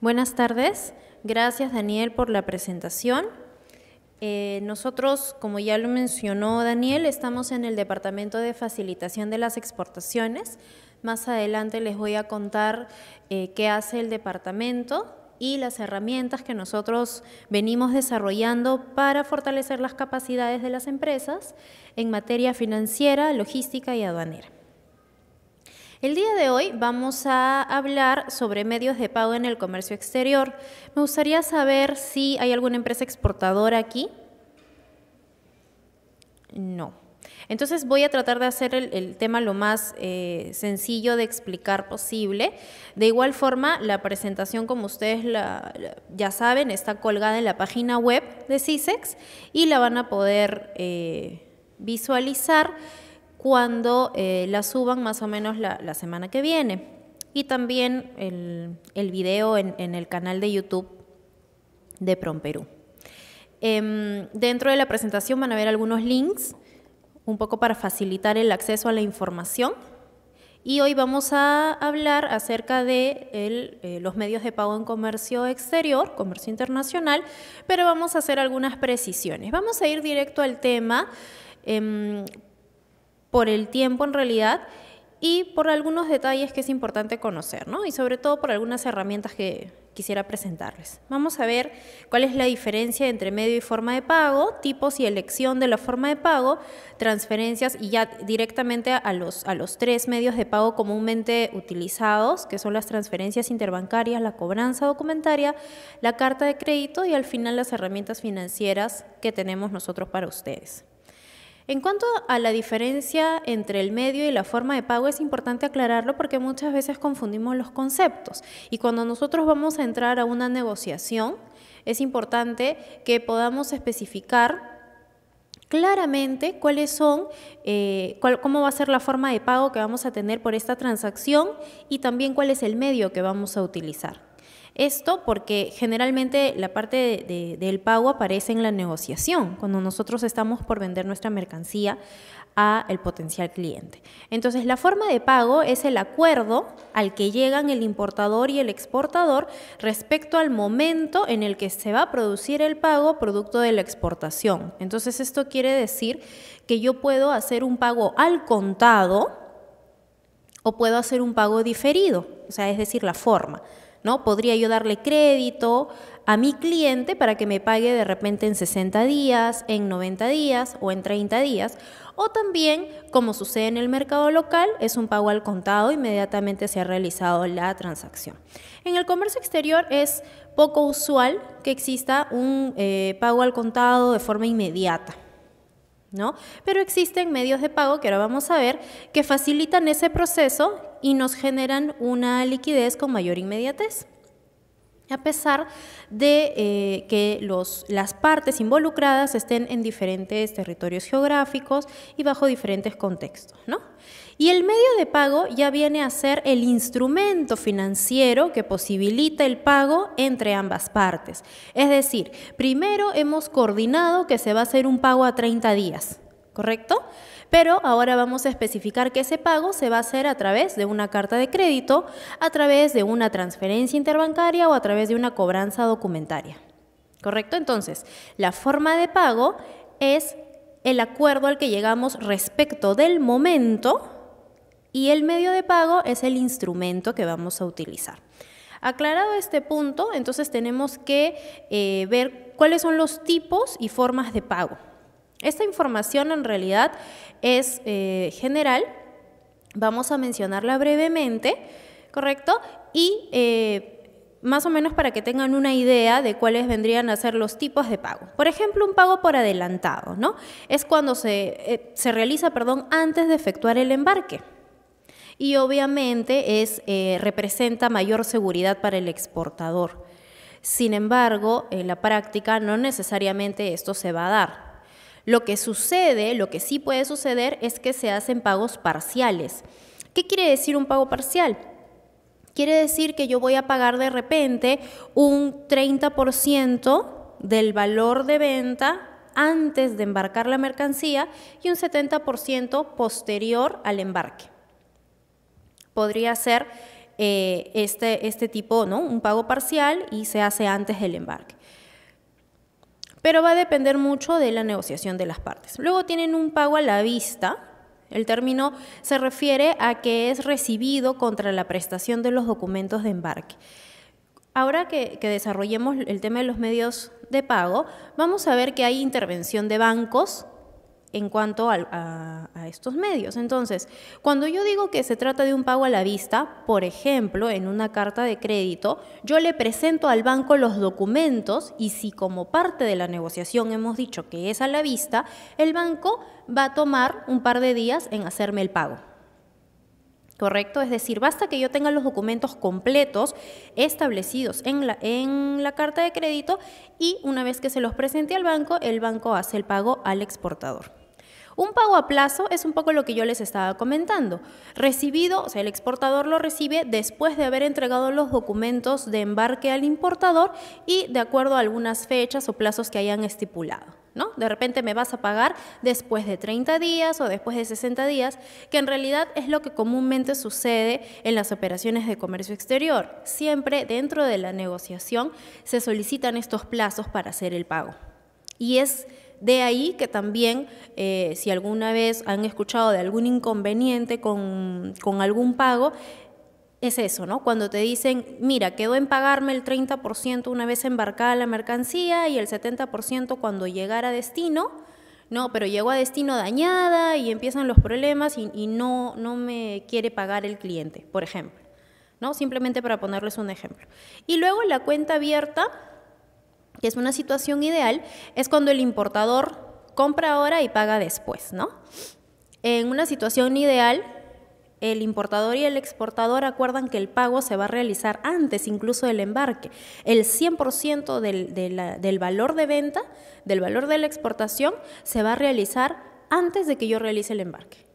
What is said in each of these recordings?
Buenas tardes. Gracias, Daniel, por la presentación. Eh, nosotros, como ya lo mencionó Daniel, estamos en el Departamento de Facilitación de las Exportaciones. Más adelante les voy a contar eh, qué hace el departamento y las herramientas que nosotros venimos desarrollando para fortalecer las capacidades de las empresas en materia financiera, logística y aduanera. El día de hoy vamos a hablar sobre medios de pago en el comercio exterior. Me gustaría saber si hay alguna empresa exportadora aquí. No. Entonces voy a tratar de hacer el, tema lo más eh, sencillo de explicar posible. De igual forma, la presentación, como ustedes ya saben, está colgada en la página web de CISEX y la van a poder eh, visualizar cuando eh, la suban más o menos la, semana que viene. Y también el, el video en, en, el canal de YouTube de Prom Perú. Em, dentro de la presentación van a ver algunos links, un poco para facilitar el acceso a la información. Y hoy vamos a hablar acerca de eh, los medios de pago en comercio exterior, comercio internacional, pero vamos a hacer algunas precisiones. Vamos a ir directo al tema. Em, por el tiempo en realidad y por algunos detalles que es importante conocer, Y sobre todo por algunas herramientas que quisiera presentarles. Vamos a ver cuál es la diferencia entre medio y forma de pago, tipos y elección de la forma de pago, transferencias y ya directamente a los, a los tres medios de pago comúnmente utilizados, que son las transferencias interbancarias, la cobranza documentaria, la carta de crédito y al final las herramientas financieras que tenemos nosotros para ustedes. En cuanto a la diferencia entre el medio y la forma de pago, es importante aclararlo porque muchas veces confundimos los conceptos y cuando nosotros vamos a entrar a una negociación, es importante que podamos especificar claramente cuáles son, eh, cómo va a ser la forma de pago que vamos a tener por esta transacción y también cuál es el medio que vamos a utilizar. Esto porque generalmente la parte del pago aparece en la negociación, cuando nosotros estamos por vender nuestra mercancía a el potencial cliente. Entonces, la forma de pago es el acuerdo al que llegan el importador y el exportador respecto al momento en el que se va a producir el pago producto de la exportación. Entonces, esto quiere decir que yo puedo hacer un pago al contado o puedo hacer un pago diferido, o sea, es decir, la forma. ¿no? Podría yo darle crédito a mi cliente para que me pague de repente en 60 días, en 90 días o en 30 días. O también, como sucede en el mercado local, es un pago al contado, inmediatamente se ha realizado la transacción. En el comercio exterior es poco usual que exista un eh, pago al contado de forma inmediata. Pero existen medios de pago, que ahora vamos a ver, que facilitan ese proceso y nos generan una liquidez con mayor inmediatez. A pesar de eh, que las partes involucradas estén en diferentes territorios geográficos y bajo diferentes contextos, y el medio de pago ya viene a ser el instrumento financiero que posibilita el pago entre ambas partes. Es decir, primero hemos coordinado que se va a hacer un pago a 30 días, ¿correcto? Pero ahora vamos a especificar que ese pago se va a hacer a través de una carta de crédito, a través de una transferencia interbancaria o a través de una cobranza documentaria. ¿Correcto? Entonces, la forma de pago es el acuerdo al que llegamos respecto del momento y el medio de pago es el instrumento que vamos a utilizar. Aclarado este punto, entonces tenemos que eh, ver cuáles son los tipos y formas de pago. Esta información en realidad es eh, general, vamos a mencionarla brevemente, ¿correcto? Y eh, más o menos para que tengan una idea de cuáles vendrían a ser los tipos de pago. Por ejemplo, un pago por adelantado, ¿no? Es cuando se, se realiza, perdón, antes de efectuar el embarque y obviamente es, eh, representa mayor seguridad para el exportador. Sin embargo, en la práctica no necesariamente esto se va a dar. Lo que sucede, lo que sí puede suceder es que se hacen pagos parciales. ¿Qué quiere decir un pago parcial? Quiere decir que yo voy a pagar de repente un 30% del valor de venta antes de embarcar la mercancía y un 70% posterior al embarque podría ser eh, este, este tipo, ¿no? Un pago parcial y se hace antes del embarque. Pero va a depender mucho de la negociación de las partes. Luego tienen un pago a la vista. El término se refiere a que es recibido contra la prestación de los documentos de embarque. Ahora que, desarrollemos el tema de los medios de pago, vamos a ver que hay intervención de bancos en cuanto a, estos medios. Entonces, cuando yo digo que se trata de un pago a la vista, por ejemplo, en una carta de crédito, yo le presento al banco los documentos y si como parte de la negociación hemos dicho que es a la vista, el banco va a tomar un par de días en hacerme el pago. ¿Correcto? Es decir, basta que yo tenga los documentos completos establecidos en la carta de crédito y una vez que se los presente al banco, el banco hace el pago al exportador. Un pago a plazo es un poco lo que yo les estaba comentando. Recibido, o sea, el exportador lo recibe después de haber entregado los documentos de embarque al importador y de acuerdo a algunas fechas o plazos que hayan estipulado. ¿No? De repente me vas a pagar después de 30 días o después de 60 días, que en realidad es lo que comúnmente sucede en las operaciones de comercio exterior. Siempre dentro de la negociación se solicitan estos plazos para hacer el pago. Y es de ahí que también, eh, si alguna vez han escuchado de algún inconveniente con, algún pago, es eso, ¿no? Cuando te dicen, mira, quedó en pagarme el 30% una vez embarcada la mercancía y el 70% cuando llegara a destino, ¿no? Pero llegó a destino dañada y empiezan los problemas y, no, no me quiere pagar el cliente, por ejemplo, ¿no? Simplemente para ponerles un ejemplo. Y luego la cuenta abierta que es una situación ideal, es cuando el importador compra ahora y paga después, ¿no? En una situación ideal, el importador y el exportador acuerdan que el pago se va a realizar antes incluso del embarque. El 100% del, del valor de venta, del valor de la exportación, se va a realizar antes de que yo realice el embarque.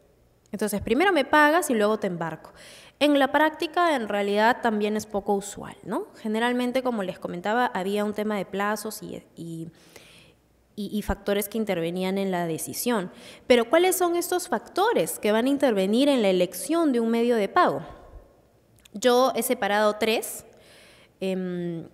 Entonces, primero me pagas y luego te embarco. En la práctica, en realidad, también es poco usual, ¿no? Generalmente, como les comentaba, había un tema de plazos y, factores que intervenían en la decisión. Pero, ¿cuáles son estos factores que van a intervenir en la elección de un medio de pago? Yo he separado tres. Eh,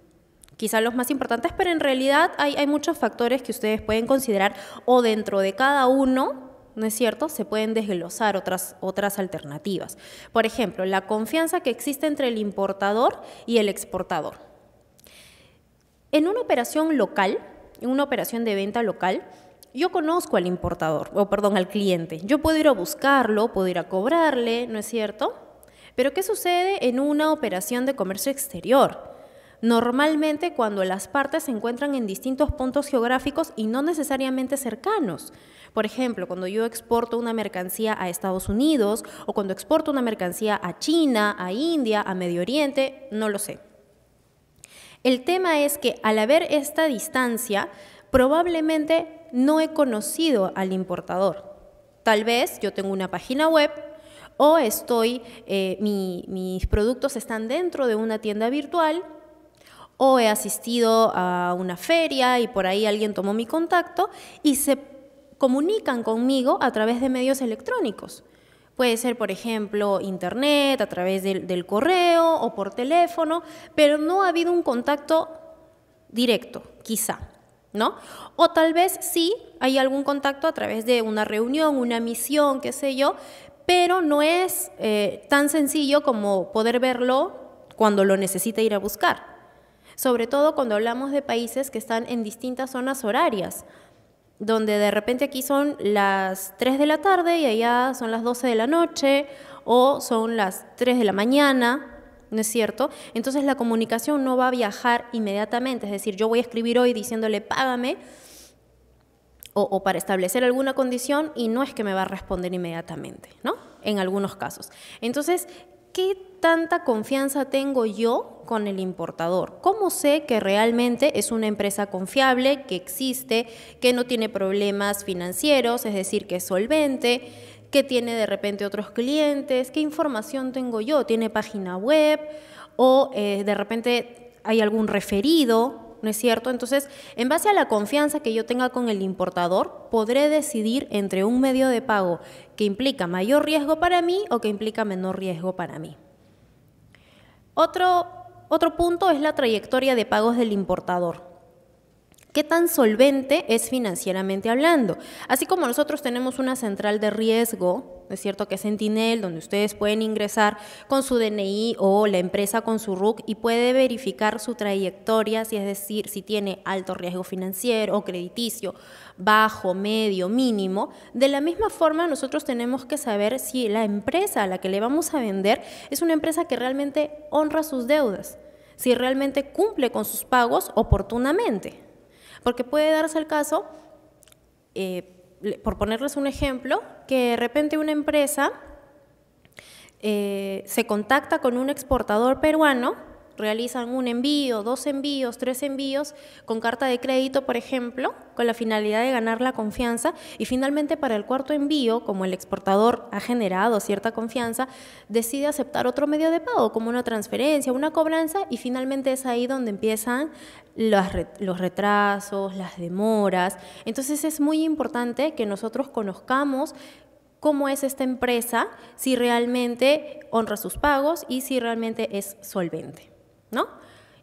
quizá los más importantes, pero en realidad hay, muchos factores que ustedes pueden considerar o dentro de cada uno ¿no es cierto? Se pueden desglosar otras, otras alternativas. Por ejemplo, la confianza que existe entre el importador y el exportador. En una operación local, en una operación de venta local, yo conozco al importador, o perdón, al cliente. Yo puedo ir a buscarlo, puedo ir a cobrarle, ¿no es cierto? Pero ¿qué sucede en una operación de comercio exterior? Normalmente cuando las partes se encuentran en distintos puntos geográficos y no necesariamente cercanos. Por ejemplo, cuando yo exporto una mercancía a Estados Unidos o cuando exporto una mercancía a China, a India, a Medio Oriente, no lo sé. El tema es que al haber esta distancia, probablemente no he conocido al importador. Tal vez yo tengo una página web o estoy, eh, mis productos están dentro de una tienda virtual o he asistido a una feria y por ahí alguien tomó mi contacto y se comunican conmigo a través de medios electrónicos. Puede ser, por ejemplo, internet, a través del, correo o por teléfono, pero no ha habido un contacto directo, quizá. ¿No? O tal vez sí hay algún contacto a través de una reunión, una misión, qué sé yo, pero no es eh, tan sencillo como poder verlo cuando lo necesita ir a buscar. Sobre todo cuando hablamos de países que están en distintas zonas horarias, donde de repente aquí son las 3 de la tarde y allá son las 12 de la noche o son las 3 de la mañana, ¿no es cierto? Entonces la comunicación no va a viajar inmediatamente, es decir, yo voy a escribir hoy diciéndole págame o, o, para establecer alguna condición y no es que me va a responder inmediatamente, ¿no? En algunos casos. Entonces, ¿qué tanta confianza tengo yo con el importador. ¿Cómo sé que realmente es una empresa confiable, que existe, que no tiene problemas financieros, es decir, que es solvente? que tiene de repente otros clientes, qué información tengo yo, tiene página web o eh, de repente hay algún referido, ¿no es cierto? Entonces, en base a la confianza que yo tenga con el importador, podré decidir entre un medio de pago que implica mayor riesgo para mí o que implica menor riesgo para mí. Otro otro punto es la trayectoria de pagos del importador. ¿Qué tan solvente es financieramente hablando? Así como nosotros tenemos una central de riesgo, es cierto que es Sentinel, donde ustedes pueden ingresar con su DNI o la empresa con su RUC y puede verificar su trayectoria, si es decir, si tiene alto riesgo financiero o crediticio, bajo, medio, mínimo. De la misma forma, nosotros tenemos que saber si la empresa a la que le vamos a vender es una empresa que realmente honra sus deudas, si realmente cumple con sus pagos oportunamente. Porque puede darse el caso, eh, por ponerles un ejemplo, que de repente una empresa eh, se contacta con un exportador peruano realizan un envío, dos envíos, tres envíos con carta de crédito, por ejemplo, con la finalidad de ganar la confianza y finalmente para el cuarto envío, como el exportador ha generado cierta confianza, decide aceptar otro medio de pago, como una transferencia, una cobranza y finalmente es ahí donde empiezan los, retrasos, las demoras. Entonces es muy importante que nosotros conozcamos cómo es esta empresa, si realmente honra sus pagos y si realmente es solvente.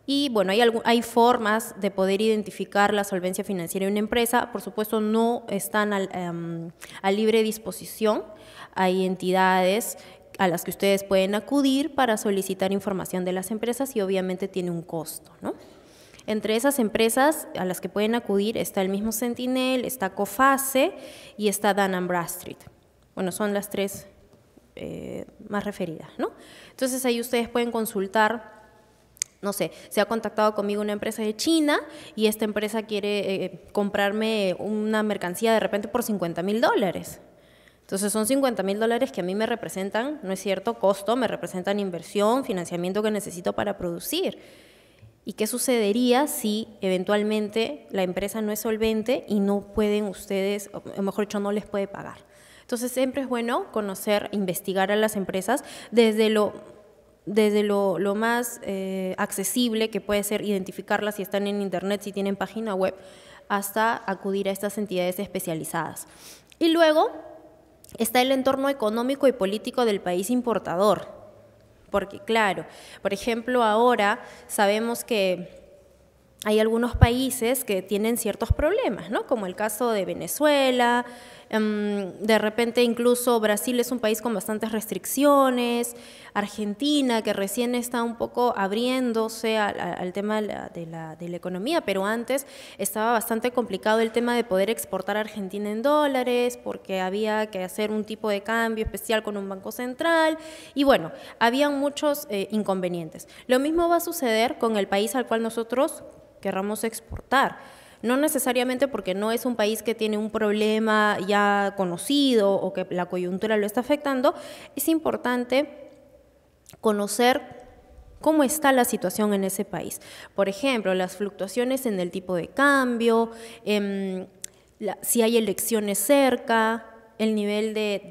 Y bueno, hay, hay formas de poder identificar la solvencia financiera de una empresa. Por supuesto, no están em, a libre disposición. Hay entidades a las que ustedes pueden acudir para solicitar información de las empresas y obviamente tiene un costo, Entre esas empresas a las que pueden acudir está el mismo Sentinel, está CoFace y está Dun Bradstreet. Bueno, son las tres eh, más referidas, ¿no? Entonces ahí ustedes pueden consultar no sé, se ha contactado conmigo una empresa de China y esta empresa quiere eh, comprarme una mercancía de repente por 50 mil dólares. Entonces son 50 mil dólares que a mí me representan, no es cierto, costo, me representan inversión, financiamiento que necesito para producir. ¿Y qué sucedería si eventualmente la empresa no es solvente y no pueden ustedes, o mejor dicho, no les puede pagar? Entonces siempre es bueno conocer, investigar a las empresas desde lo desde lo, más eh, accesible, que puede ser identificarlas si están en Internet, si tienen página web, hasta acudir a estas entidades especializadas. Y luego está el entorno económico y político del país importador. Porque claro, por ejemplo, ahora sabemos que hay algunos países que tienen ciertos problemas, ¿no? Como el caso de Venezuela, Em, de repente incluso Brasil es un país con bastantes restricciones, Argentina que recién está un poco abriéndose al, tema de la, economía, pero antes estaba bastante complicado el tema de poder exportar a Argentina en dólares porque había que hacer un tipo de cambio especial con un banco central y bueno, habían muchos eh, inconvenientes. Lo mismo va a suceder con el país al cual nosotros querramos exportar no necesariamente porque no es un país que tiene un problema ya conocido o que la coyuntura lo está afectando, es importante conocer cómo está la situación en ese país. Por ejemplo, las fluctuaciones en el tipo de cambio, em, si hay elecciones cerca, el nivel de,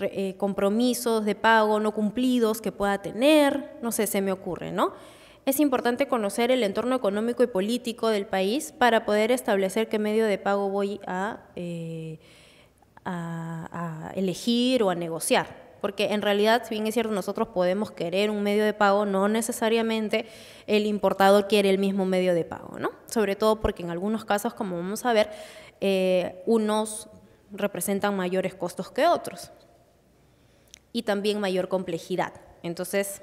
eh, compromisos de pago no cumplidos que pueda tener, no sé, se me ocurre, ¿no? es importante conocer el entorno económico y político del país para poder establecer qué medio de pago voy eh, a, a, elegir o a negociar porque en realidad, si bien es cierto, nosotros podemos querer un medio de pago, no necesariamente el importador quiere el mismo medio de pago, ¿no? Sobre todo porque en algunos casos, como vamos a ver, eh, unos representan mayores costos que otros y también mayor complejidad. Entonces,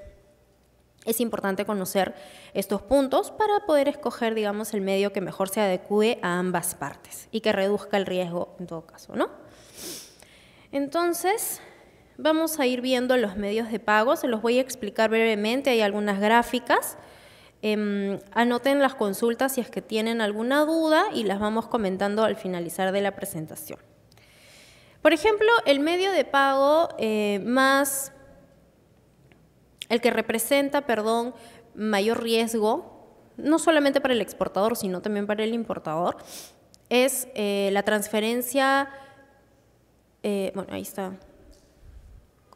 es importante conocer estos puntos para poder escoger, digamos, el medio que mejor se adecue a ambas partes y que reduzca el riesgo en todo caso, ¿no? Entonces, vamos a ir viendo los medios de pago, se los voy a explicar brevemente, hay algunas gráficas. Em, anoten las consultas si es que tienen alguna duda y las vamos comentando al finalizar de la presentación. Por ejemplo, el medio de pago eh, más el que representa, perdón, mayor riesgo, no solamente para el exportador, sino también para el importador, es eh, la transferencia, eh, bueno, ahí está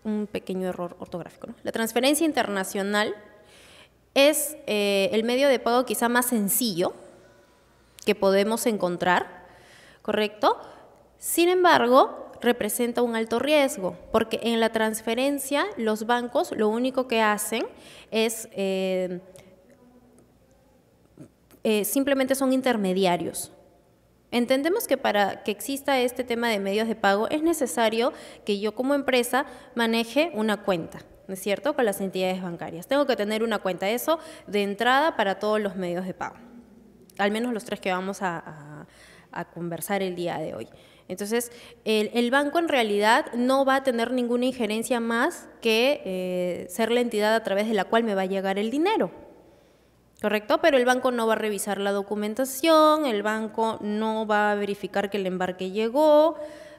un pequeño error ortográfico, la transferencia internacional es eh, el medio de pago quizá más sencillo que podemos encontrar, ¿correcto? Sin embargo, representa un alto riesgo, porque en la transferencia los bancos lo único que hacen es... Eh, eh, simplemente son intermediarios, Entendemos que para que exista este tema de medios de pago es necesario que yo como empresa maneje una cuenta, ¿no es cierto?, con las entidades bancarias. Tengo que tener una cuenta, eso de entrada para todos los medios de pago, al menos los tres que vamos a conversar el día de hoy. Entonces, el, banco en realidad no va a tener ninguna injerencia más que eh, ser la entidad a través de la cual me va a llegar el dinero. ¿Correcto? Pero el banco no va a revisar la documentación, el banco no va a verificar que el embarque llegó.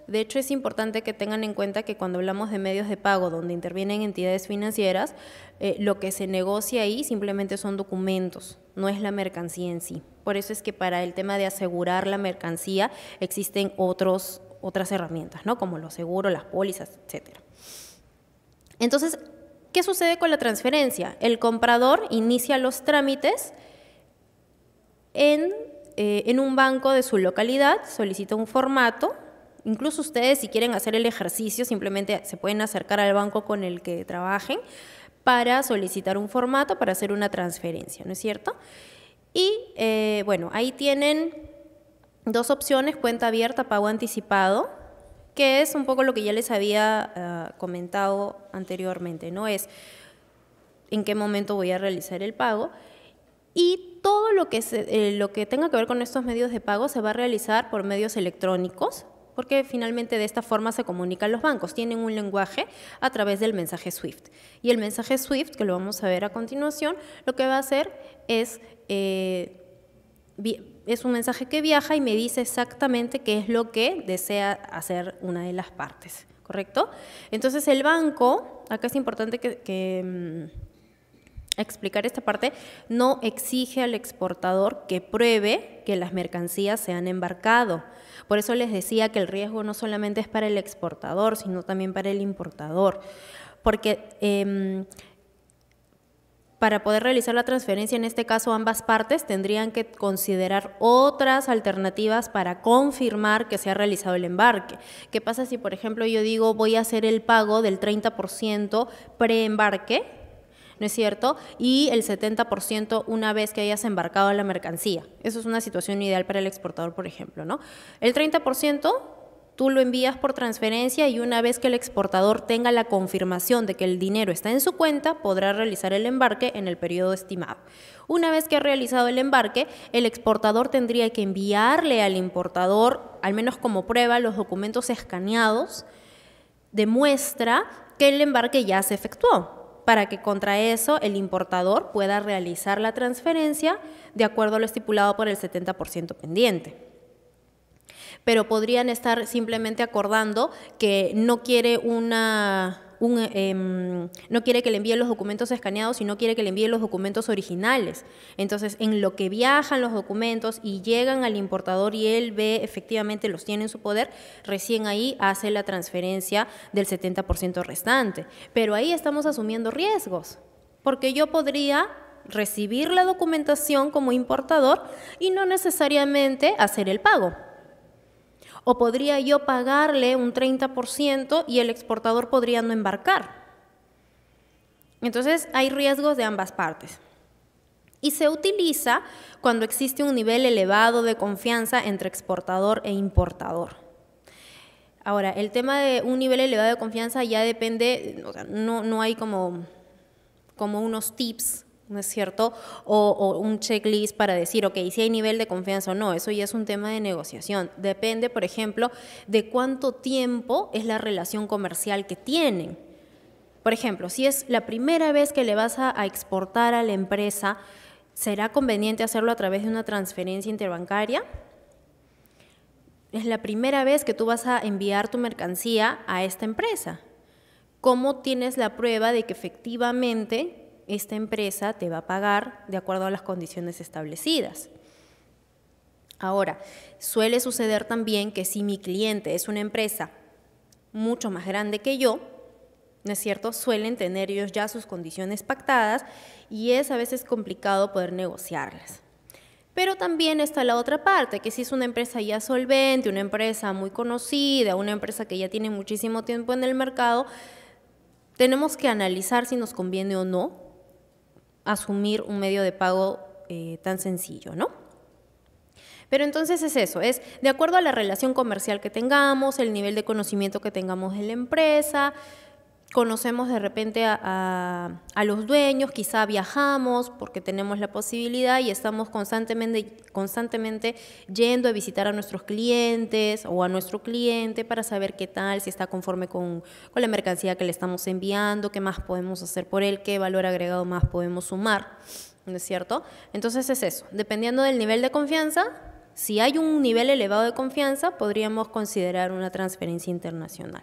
De hecho, es importante que tengan en cuenta que cuando hablamos de medios de pago donde intervienen entidades financieras, eh, lo que se negocia ahí simplemente son documentos, no es la mercancía en sí. Por eso es que para el tema de asegurar la mercancía existen otros, otras herramientas, ¿no? Como los seguros, las pólizas, etcétera. Entonces, ¿qué sucede con la transferencia? El comprador inicia los trámites en, eh, en un banco de su localidad, solicita un formato, incluso ustedes si quieren hacer el ejercicio, simplemente se pueden acercar al banco con el que trabajen para solicitar un formato para hacer una transferencia, ¿no es cierto? Y eh, bueno, ahí tienen dos opciones, cuenta abierta, pago anticipado, que es un poco lo que ya les había ah, comentado anteriormente, ¿no? Es en qué momento voy a realizar el pago. Y todo lo que, eh, lo que tenga que ver con estos medios de pago se va a realizar por medios electrónicos, porque finalmente de esta forma se comunican los bancos. Tienen un lenguaje a través del mensaje SWIFT. Y el mensaje SWIFT, que lo vamos a ver a continuación, lo que va a hacer es eh, es un mensaje que viaja y me dice exactamente qué es lo que desea hacer una de las partes, ¿correcto? Entonces el banco, acá es importante que, mm, explicar esta parte, no exige al exportador que pruebe que las mercancías se han embarcado. Por eso les decía que el riesgo no solamente es para el exportador, sino también para el importador. Porque em, para poder realizar la transferencia, en este caso ambas partes tendrían que considerar otras alternativas para confirmar que se ha realizado el embarque. ¿Qué pasa si, por ejemplo, yo digo voy a hacer el pago del 30% preembarque? ¿No es cierto? Y el 70% una vez que hayas embarcado la mercancía. Eso es una situación ideal para el exportador, por ejemplo, ¿no? El 30% Tú lo envías por transferencia y una vez que el exportador tenga la confirmación de que el dinero está en su cuenta, podrá realizar el embarque en el periodo estimado. Una vez que ha realizado el embarque, el exportador tendría que enviarle al importador, al menos como prueba, los documentos escaneados de muestra que el embarque ya se efectuó para que contra eso el importador pueda realizar la transferencia de acuerdo a lo estipulado por el 70% pendiente pero podrían estar simplemente acordando que no quiere una em, no quiere que le envíen los documentos escaneados y no quiere que le envíen los documentos originales. Entonces, en lo que viajan los documentos y llegan al importador y él ve efectivamente los tiene en su poder, recién ahí hace la transferencia del 70% restante. Pero ahí estamos asumiendo riesgos, porque yo podría recibir la documentación como importador y no necesariamente hacer el pago. O podría yo pagarle un 30% y el exportador podría no embarcar. Entonces hay riesgos de ambas partes. Y se utiliza cuando existe un nivel elevado de confianza entre exportador e importador. Ahora, el tema de un nivel elevado de confianza ya depende, no, no hay como, como unos tips ¿no es cierto? O, un checklist para decir, ok, si hay nivel de confianza o no, eso ya es un tema de negociación. Depende, por ejemplo, de cuánto tiempo es la relación comercial que tienen. Por ejemplo, si es la primera vez que le vas a exportar a la empresa, ¿será conveniente hacerlo a través de una transferencia interbancaria? Es la primera vez que tú vas a enviar tu mercancía a esta empresa. ¿Cómo tienes la prueba de que efectivamente esta empresa te va a pagar de acuerdo a las condiciones establecidas. Ahora, suele suceder también que si mi cliente es una empresa mucho más grande que yo, ¿no es cierto? Suelen tener ellos ya sus condiciones pactadas y es a veces complicado poder negociarlas. Pero también está la otra parte, que si es una empresa ya solvente, una empresa muy conocida, una empresa que ya tiene muchísimo tiempo en el mercado, tenemos que analizar si nos conviene o no asumir un medio de pago eh, tan sencillo, ¿no? Pero entonces es eso, es de acuerdo a la relación comercial que tengamos, el nivel de conocimiento que tengamos en la empresa, conocemos de repente a, los dueños, quizá viajamos porque tenemos la posibilidad y estamos constantemente, constantemente yendo a visitar a nuestros clientes o a nuestro cliente para saber qué tal, si está conforme con, con la mercancía que le estamos enviando, qué más podemos hacer por él, qué valor agregado más podemos sumar, ¿no es cierto? Entonces es eso, dependiendo del nivel de confianza, si hay un nivel elevado de confianza, podríamos considerar una transferencia internacional.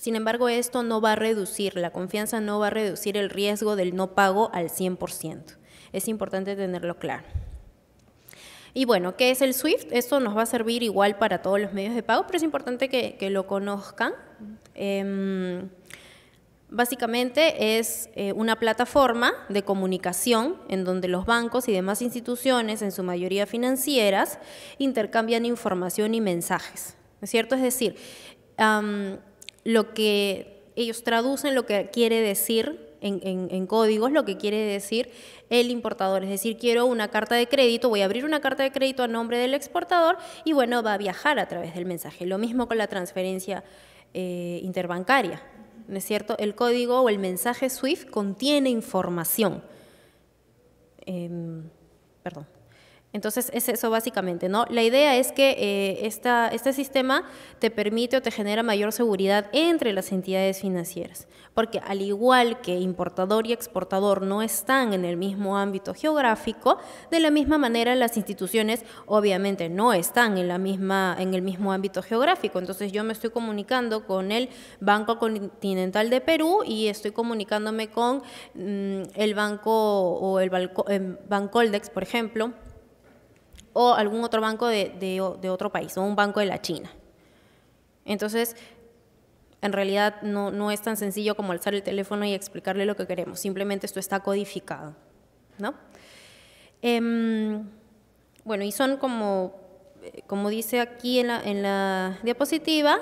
Sin embargo, esto no va a reducir, la confianza no va a reducir el riesgo del no pago al 100%. Es importante tenerlo claro. Y bueno, ¿qué es el SWIFT? Esto nos va a servir igual para todos los medios de pago, pero es importante que, lo conozcan. Em, básicamente es eh, una plataforma de comunicación en donde los bancos y demás instituciones, en su mayoría financieras, intercambian información y mensajes. es cierto? Es decir, lo que ellos traducen, lo que quiere decir en, códigos lo que quiere decir el importador. Es decir, quiero una carta de crédito, voy a abrir una carta de crédito a nombre del exportador y bueno, va a viajar a través del mensaje. Lo mismo con la transferencia eh, interbancaria. ¿No es cierto? El código o el mensaje SWIFT contiene información. Em, perdón. Entonces es eso básicamente, ¿no? La idea es que eh, este sistema te permite o te genera mayor seguridad entre las entidades financieras, porque al igual que importador y exportador no están en el mismo ámbito geográfico, de la misma manera las instituciones obviamente no están en, la misma, en el mismo ámbito geográfico. Entonces yo me estoy comunicando con el Banco Continental de Perú y estoy comunicándome con mm, el banco o el, el eh, por ejemplo o algún otro banco de, otro país o un banco de la China. Entonces, en realidad no, es tan sencillo como alzar el teléfono y explicarle lo que queremos, simplemente esto está codificado. ¿no? Em, bueno, y son como, eh, como dice aquí en la, en la diapositiva,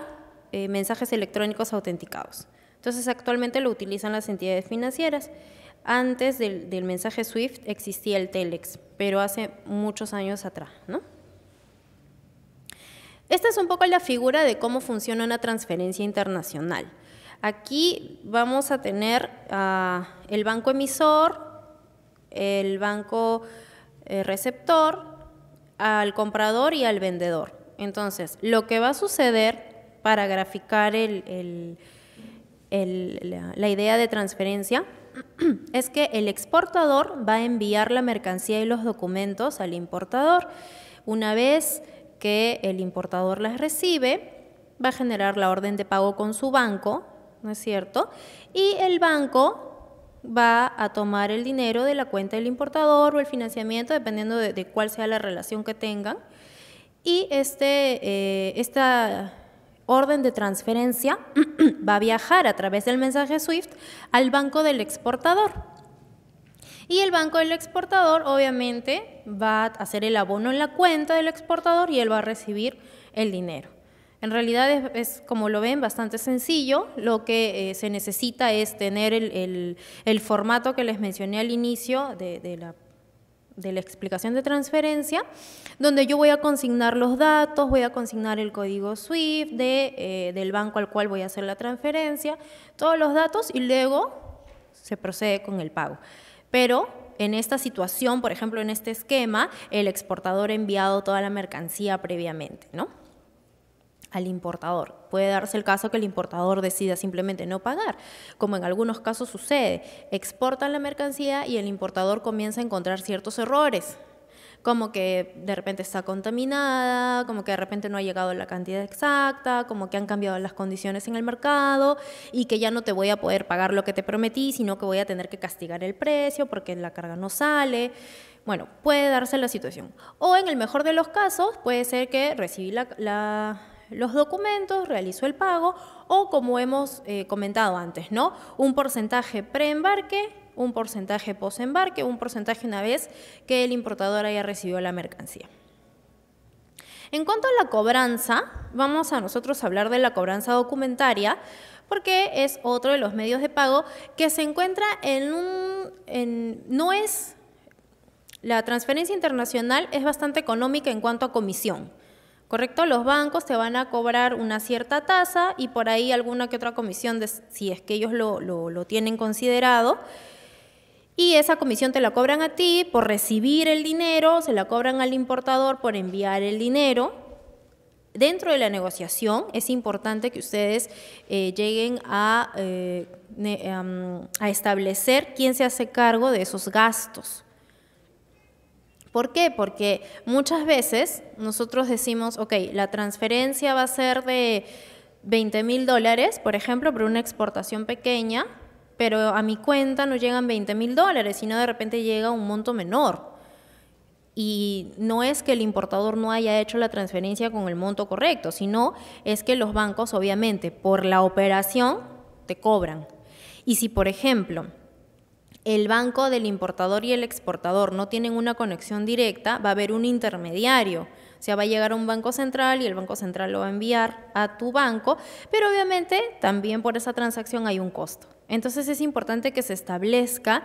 eh, mensajes electrónicos autenticados. Entonces, actualmente lo utilizan las entidades financieras. Antes del, mensaje SWIFT existía el Telex, pero hace muchos años atrás, Esta es un poco la figura de cómo funciona una transferencia internacional. Aquí vamos a tener ah, el banco emisor, el banco eh, receptor, al comprador y al vendedor. Entonces, lo que va a suceder para graficar la idea de transferencia es que el exportador va a enviar la mercancía y los documentos al importador. Una vez que el importador las recibe, va a generar la orden de pago con su banco, ¿no es cierto? Y el banco va a tomar el dinero de la cuenta del importador o el financiamiento, dependiendo de, cuál sea la relación que tengan. Y este, eh, esta orden de transferencia va a viajar a través del mensaje SWIFT al banco del exportador. Y el banco del exportador obviamente va a hacer el abono en la cuenta del exportador y él va a recibir el dinero. En realidad es, como lo ven, bastante sencillo. Lo que eh, se necesita es tener el, formato que les mencioné al inicio de, de la de la explicación de transferencia, donde yo voy a consignar los datos, voy a consignar el código SWIFT de, eh, del banco al cual voy a hacer la transferencia, todos los datos y luego se procede con el pago. Pero en esta situación, por ejemplo, en este esquema, el exportador ha enviado toda la mercancía previamente, ¿no? al importador. Puede darse el caso que el importador decida simplemente no pagar, como en algunos casos sucede. Exportan la mercancía y el importador comienza a encontrar ciertos errores, como que de repente está contaminada, como que de repente no ha llegado la cantidad exacta, como que han cambiado las condiciones en el mercado y que ya no te voy a poder pagar lo que te prometí, sino que voy a tener que castigar el precio porque la carga no sale. Bueno, puede darse la situación. O en el mejor de los casos, puede ser que recibí la, la los documentos, realizó el pago o como hemos eh, comentado antes, ¿no? Un porcentaje preembarque, un porcentaje posembarque, un porcentaje una vez que el importador haya recibido la mercancía. En cuanto a la cobranza, vamos a nosotros hablar de la cobranza documentaria, porque es otro de los medios de pago que se encuentra en un... En, no es... La transferencia internacional es bastante económica en cuanto a comisión. ¿correcto? Los bancos te van a cobrar una cierta tasa y por ahí alguna que otra comisión, de, si es que ellos lo, tienen considerado. Y esa comisión te la cobran a ti por recibir el dinero, se la cobran al importador por enviar el dinero. Dentro de la negociación es importante que ustedes eh, lleguen eh, a establecer quién se hace cargo de esos gastos. ¿Por qué? Porque muchas veces nosotros decimos, ok, la transferencia va a ser de 20 mil dólares, por ejemplo, por una exportación pequeña, pero a mi cuenta no llegan 20 mil dólares, sino de repente llega un monto menor. Y no es que el importador no haya hecho la transferencia con el monto correcto, sino es que los bancos, obviamente, por la operación te cobran. Y si, por ejemplo, el banco del importador y el exportador no tienen una conexión directa, va a haber un intermediario. O sea, va a llegar a un banco central y el banco central lo va a enviar a tu banco, pero obviamente también por esa transacción hay un costo. Entonces es importante que se establezca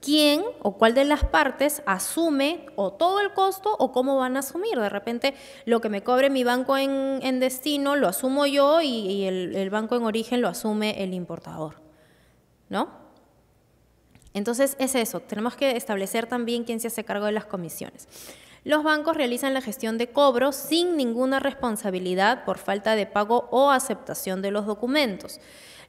quién o cuál de las partes asume o todo el costo o cómo van a asumir. De repente lo que me cobre mi banco en, destino lo asumo yo y, el banco en origen lo asume el importador. ¿No? Entonces es eso, tenemos que establecer también quién se hace cargo de las comisiones. Los bancos realizan la gestión de cobro sin ninguna responsabilidad por falta de pago o aceptación de los documentos.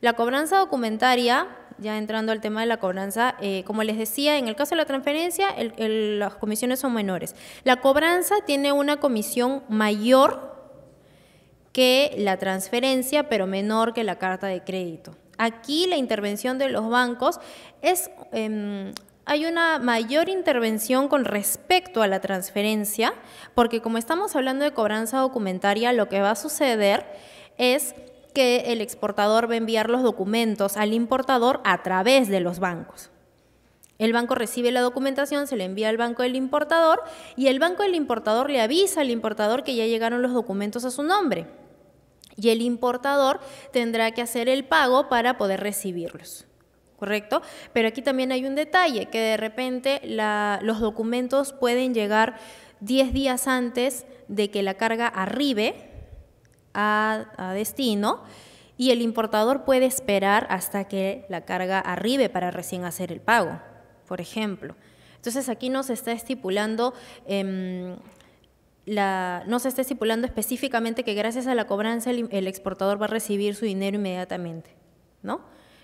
La cobranza documentaria, ya entrando al tema de la cobranza, eh, como les decía, en el caso de la transferencia, las comisiones son menores. La cobranza tiene una comisión mayor que la transferencia, pero menor que la carta de crédito. Aquí la intervención de los bancos es... Em, hay una mayor intervención con respecto a la transferencia, porque como estamos hablando de cobranza documentaria, lo que va a suceder es que el exportador va a enviar los documentos al importador a través de los bancos. El banco recibe la documentación, se le envía al banco del importador y el banco del importador le avisa al importador que ya llegaron los documentos a su nombre y el importador tendrá que hacer el pago para poder recibirlos. ¿Correcto? Pero aquí también hay un detalle, que de repente los documentos pueden llegar 10 días antes de que la carga arribe a, destino y el importador puede esperar hasta que la carga arribe para recién hacer el pago, por ejemplo. Entonces aquí nos está estipulando em, no se está estipulando específicamente que gracias a la cobranza el, exportador va a recibir su dinero inmediatamente, ¿no?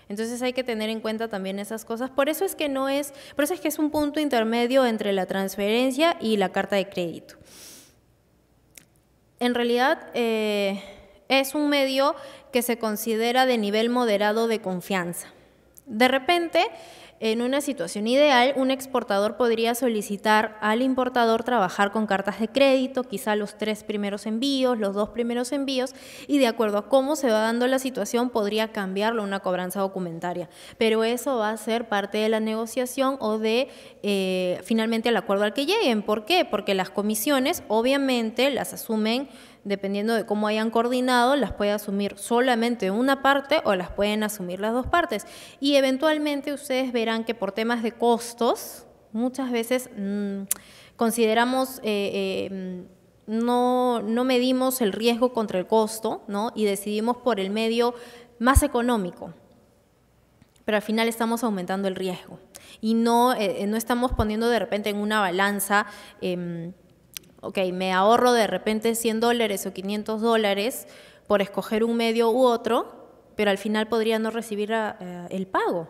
Entonces hay que tener en cuenta también esas cosas. Por eso es que no es, por eso es que es un punto intermedio entre la transferencia y la carta de crédito. En realidad eh, es un medio que se considera de nivel moderado de confianza. De repente, en una situación ideal, un exportador podría solicitar al importador trabajar con cartas de crédito, quizá los tres primeros envíos, los dos primeros envíos, y de acuerdo a cómo se va dando la situación, podría cambiarlo a una cobranza documentaria. Pero eso va a ser parte de la negociación o de eh, finalmente el acuerdo al que lleguen. ¿Por qué? Porque las comisiones, obviamente, las asumen dependiendo de cómo hayan coordinado, las puede asumir solamente una parte o las pueden asumir las dos partes. Y eventualmente ustedes verán que por temas de costos, muchas veces mm, consideramos... Eh, eh, mm, no, medimos el riesgo contra el costo, ¿no? Y decidimos por el medio más económico, pero al final estamos aumentando el riesgo y no, eh, no estamos poniendo de repente en una balanza em, ok, me ahorro de repente 100 dólares o 500 dólares por escoger un medio u otro, pero al final podría no recibir ah, eh, el pago.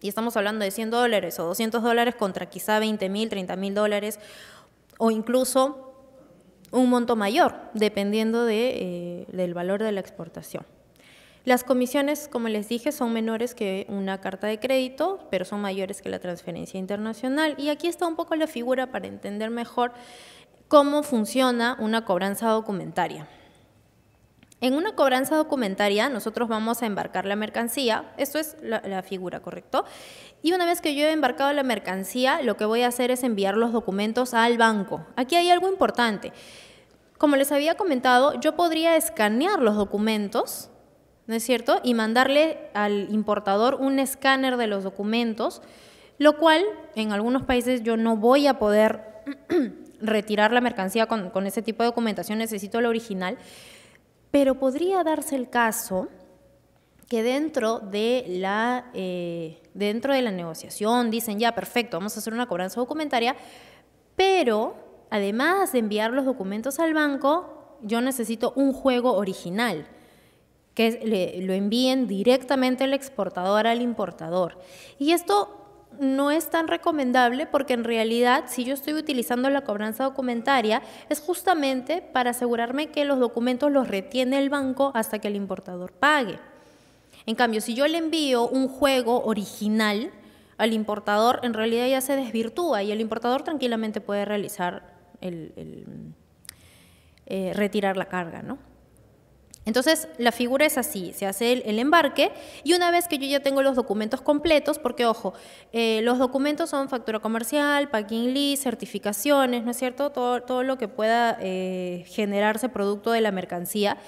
Y estamos hablando de 100 dólares o 200 dólares contra quizá 20 mil, 30 mil dólares o incluso un monto mayor, dependiendo de, eh, del valor de la exportación. Las comisiones, como les dije, son menores que una carta de crédito, pero son mayores que la transferencia internacional. Y aquí está un poco la figura para entender mejor cómo funciona una cobranza documentaria. En una cobranza documentaria nosotros vamos a embarcar la mercancía, esto es la, figura, ¿correcto? Y una vez que yo he embarcado la mercancía, lo que voy a hacer es enviar los documentos al banco. Aquí hay algo importante. Como les había comentado, yo podría escanear los documentos, ¿no es cierto? Y mandarle al importador un escáner de los documentos, lo cual en algunos países yo no voy a poder retirar la mercancía con, ese tipo de documentación, necesito el original. Pero podría darse el caso que dentro de la eh, dentro de la negociación dicen ya perfecto vamos a hacer una cobranza documentaria pero además de enviar los documentos al banco yo necesito un juego original que lo envíen directamente el exportador al importador y esto no es tan recomendable porque en realidad si yo estoy utilizando la cobranza documentaria es justamente para asegurarme que los documentos los retiene el banco hasta que el importador pague. En cambio, si yo le envío un juego original al importador, en realidad ya se desvirtúa y el importador tranquilamente puede realizar el, eh, retirar la carga, ¿no? Entonces la figura es así, se hace el, embarque y una vez que yo ya tengo los documentos completos, porque ojo, eh, los documentos son factura comercial, packing list, certificaciones, ¿no es cierto? Todo, todo lo que pueda eh, generarse producto de la mercancía,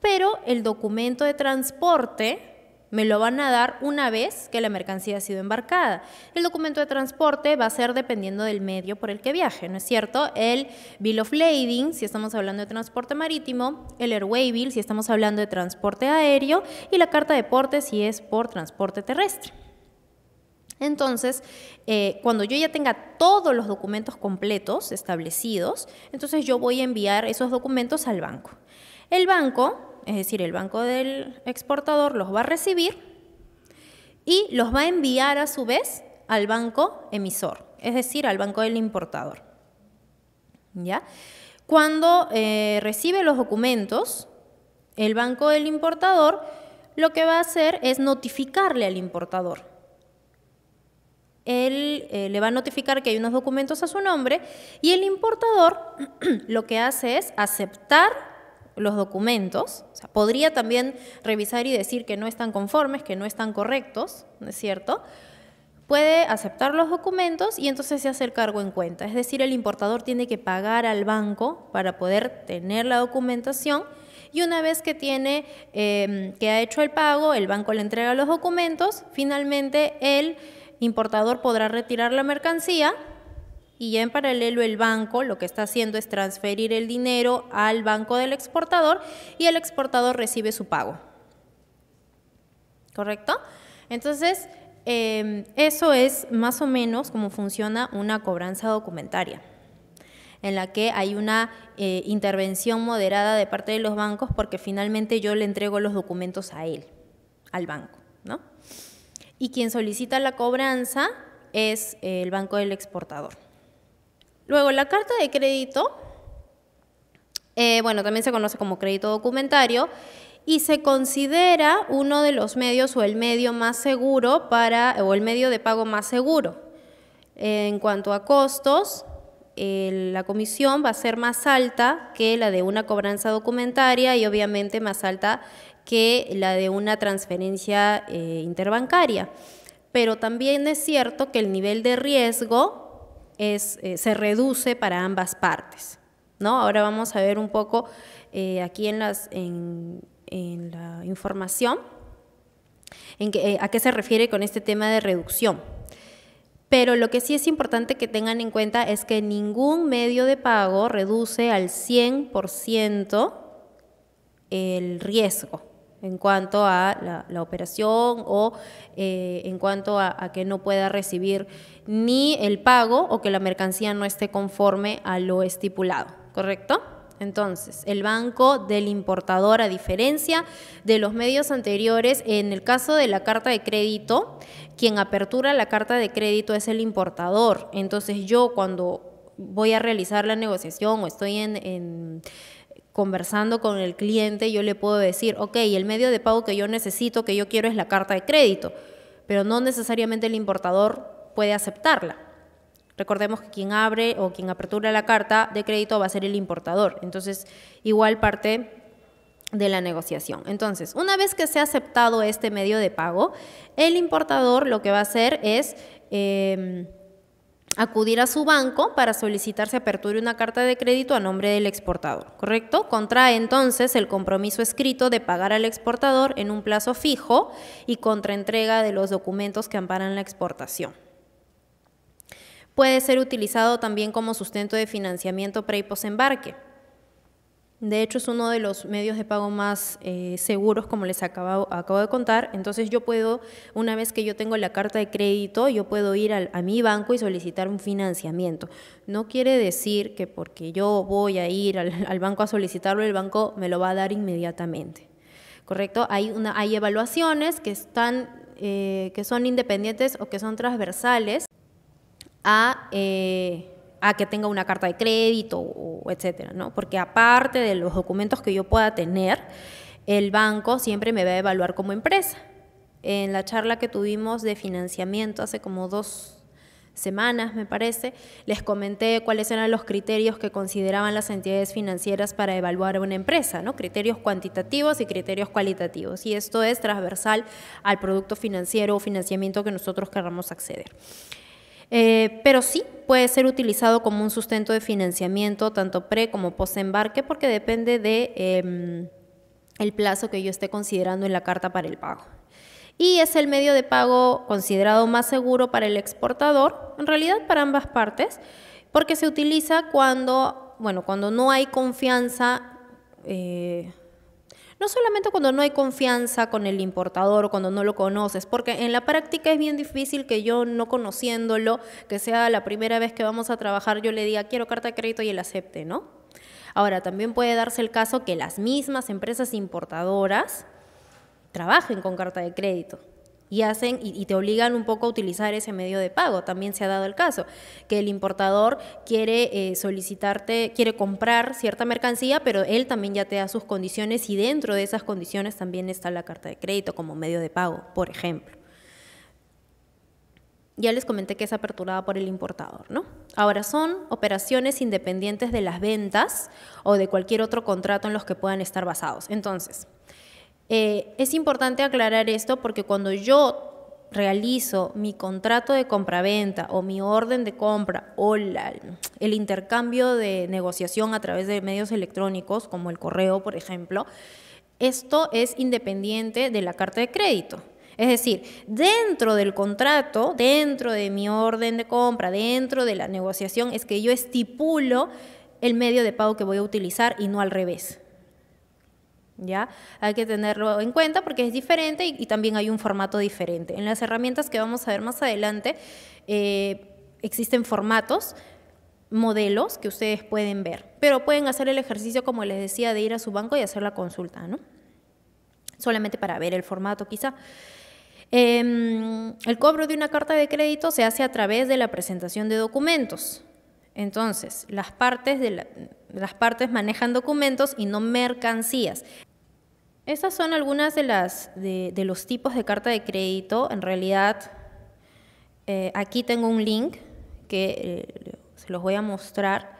pero el documento de transporte, me lo van a dar una vez que la mercancía ha sido embarcada. El documento de transporte va a ser dependiendo del medio por el que viaje, ¿no es cierto? El Bill of Lading, si estamos hablando de transporte marítimo, el Airway Bill, si estamos hablando de transporte aéreo, y la carta de porte, si es por transporte terrestre. Entonces, eh, cuando yo ya tenga todos los documentos completos establecidos, entonces yo voy a enviar esos documentos al banco. El banco es decir, el banco del exportador los va a recibir y los va a enviar a su vez al banco emisor, es decir, al banco del importador. ¿Ya? Cuando eh, recibe los documentos, el banco del importador lo que va a hacer es notificarle al importador. Él eh, le va a notificar que hay unos documentos a su nombre y el importador lo que hace es aceptar los documentos, o sea, podría también revisar y decir que no están conformes, que no están correctos, ¿no es cierto? Puede aceptar los documentos y entonces se hace el cargo en cuenta. Es decir, el importador tiene que pagar al banco para poder tener la documentación y una vez que tiene, em, que ha hecho el pago, el banco le entrega los documentos, finalmente el importador podrá retirar la mercancía y ya en paralelo el banco lo que está haciendo es transferir el dinero al banco del exportador y el exportador recibe su pago. ¿Correcto? Entonces, em, eso es más o menos cómo funciona una cobranza documentaria, en la que hay una eh, intervención moderada de parte de los bancos porque finalmente yo le entrego los documentos a él, al banco. ¿no? Y quien solicita la cobranza es el banco del exportador. Luego, la carta de crédito, eh, bueno, también se conoce como crédito documentario y se considera uno de los medios o el medio más seguro para, o el medio de pago más seguro. En cuanto a costos, la comisión va a ser más alta que la de una cobranza documentaria y obviamente más alta que la de una transferencia eh, interbancaria. Pero también es cierto que el nivel de riesgo eh, se reduce para ambas partes. Ahora vamos a ver un poco eh, aquí en, la información eh, a qué se refiere con este tema de reducción. Pero lo que sí es importante que tengan en cuenta es que ningún medio de pago reduce al 100% el riesgo en cuanto a la, operación o eh, en cuanto a, que no pueda recibir ni el pago o que la mercancía no esté conforme a lo estipulado, ¿correcto? Entonces, el banco del importador, a diferencia de los medios anteriores, en el caso de la carta de crédito, quien apertura la carta de crédito es el importador. Entonces, yo cuando voy a realizar la negociación o estoy en conversando con el cliente, yo le puedo decir, ok, el medio de pago que yo necesito, que yo quiero es la carta de crédito, pero no necesariamente el importador puede aceptarla. Recordemos que quien abre o quien apertura la carta de crédito va a ser el importador. Entonces, igual parte de la negociación. Entonces, una vez que se ha aceptado este medio de pago, el importador lo que va a hacer es... Em, acudir a su banco para solicitar se aperture una carta de crédito a nombre del exportador, ¿correcto? Contrae entonces el compromiso escrito de pagar al exportador en un plazo fijo y contra entrega de los documentos que amparan la exportación. Puede ser utilizado también como sustento de financiamiento pre y embarque. De hecho, es uno de los medios de pago más eh, seguros, como les acabo, de contar. Entonces, yo puedo, una vez que yo tengo la carta de crédito, yo puedo ir a, mi banco y solicitar un financiamiento. No quiere decir que porque yo voy a ir al, banco a solicitarlo, el banco me lo va a dar inmediatamente. ¿Correcto? Hay, una, hay evaluaciones que, están, eh, que son independientes o que son transversales a... Eh, a que tenga una carta de crédito, etcétera, ¿no? Porque aparte de los documentos que yo pueda tener, el banco siempre me va a evaluar como empresa. En la charla que tuvimos de financiamiento hace como dos semanas, me parece, les comenté cuáles eran los criterios que consideraban las entidades financieras para evaluar a una empresa, ¿no? criterios cuantitativos y criterios cualitativos. Y esto es transversal al producto financiero o financiamiento que nosotros querramos acceder. Eh, pero sí puede ser utilizado como un sustento de financiamiento, tanto pre como post embarque, porque depende de em, plazo que yo esté considerando en la carta para el pago. Y es el medio de pago considerado más seguro para el exportador, en realidad para ambas partes, porque se utiliza cuando, bueno, cuando no hay confianza eh, no solamente cuando no hay confianza con el importador, o cuando no lo conoces, porque en la práctica es bien difícil que yo no conociéndolo, que sea la primera vez que vamos a trabajar, yo le diga, quiero carta de crédito y él acepte, ¿no? Ahora, también puede darse el caso que las mismas empresas importadoras trabajen con carta de crédito y hacen y, te obligan un poco a utilizar ese medio de pago. También se ha dado el caso que el importador quiere eh, solicitarte, quiere comprar cierta mercancía, pero él también ya te da sus condiciones y dentro de esas condiciones también está la carta de crédito como medio de pago, por ejemplo. Ya les comenté que es aperturada por el importador, ¿no? Ahora son operaciones independientes de las ventas o de cualquier otro contrato en los que puedan estar basados. Entonces, eh, es importante aclarar esto porque cuando yo realizo mi contrato de compraventa o mi orden de compra o el intercambio de negociación a través de medios electrónicos como el correo, por ejemplo, esto es independiente de la carta de crédito. Es decir, dentro del contrato, dentro de mi orden de compra, dentro de la negociación, es que yo estipulo el medio de pago que voy a utilizar y no al revés. ¿ya? Hay que tenerlo en cuenta porque es diferente y, también hay un formato diferente. En las herramientas que vamos a ver más adelante eh, existen formatos, modelos que ustedes pueden ver, pero pueden hacer el ejercicio, como les decía, de ir a su banco y hacer la consulta, ¿no? Solamente para ver el formato quizá. Em, el cobro de una carta de crédito se hace a través de la presentación de documentos. Entonces, las partes, las partes manejan documentos y no mercancías. Esas son algunas de, las, de, los tipos de carta de crédito. En realidad, eh, aquí tengo un link que eh, se los voy a mostrar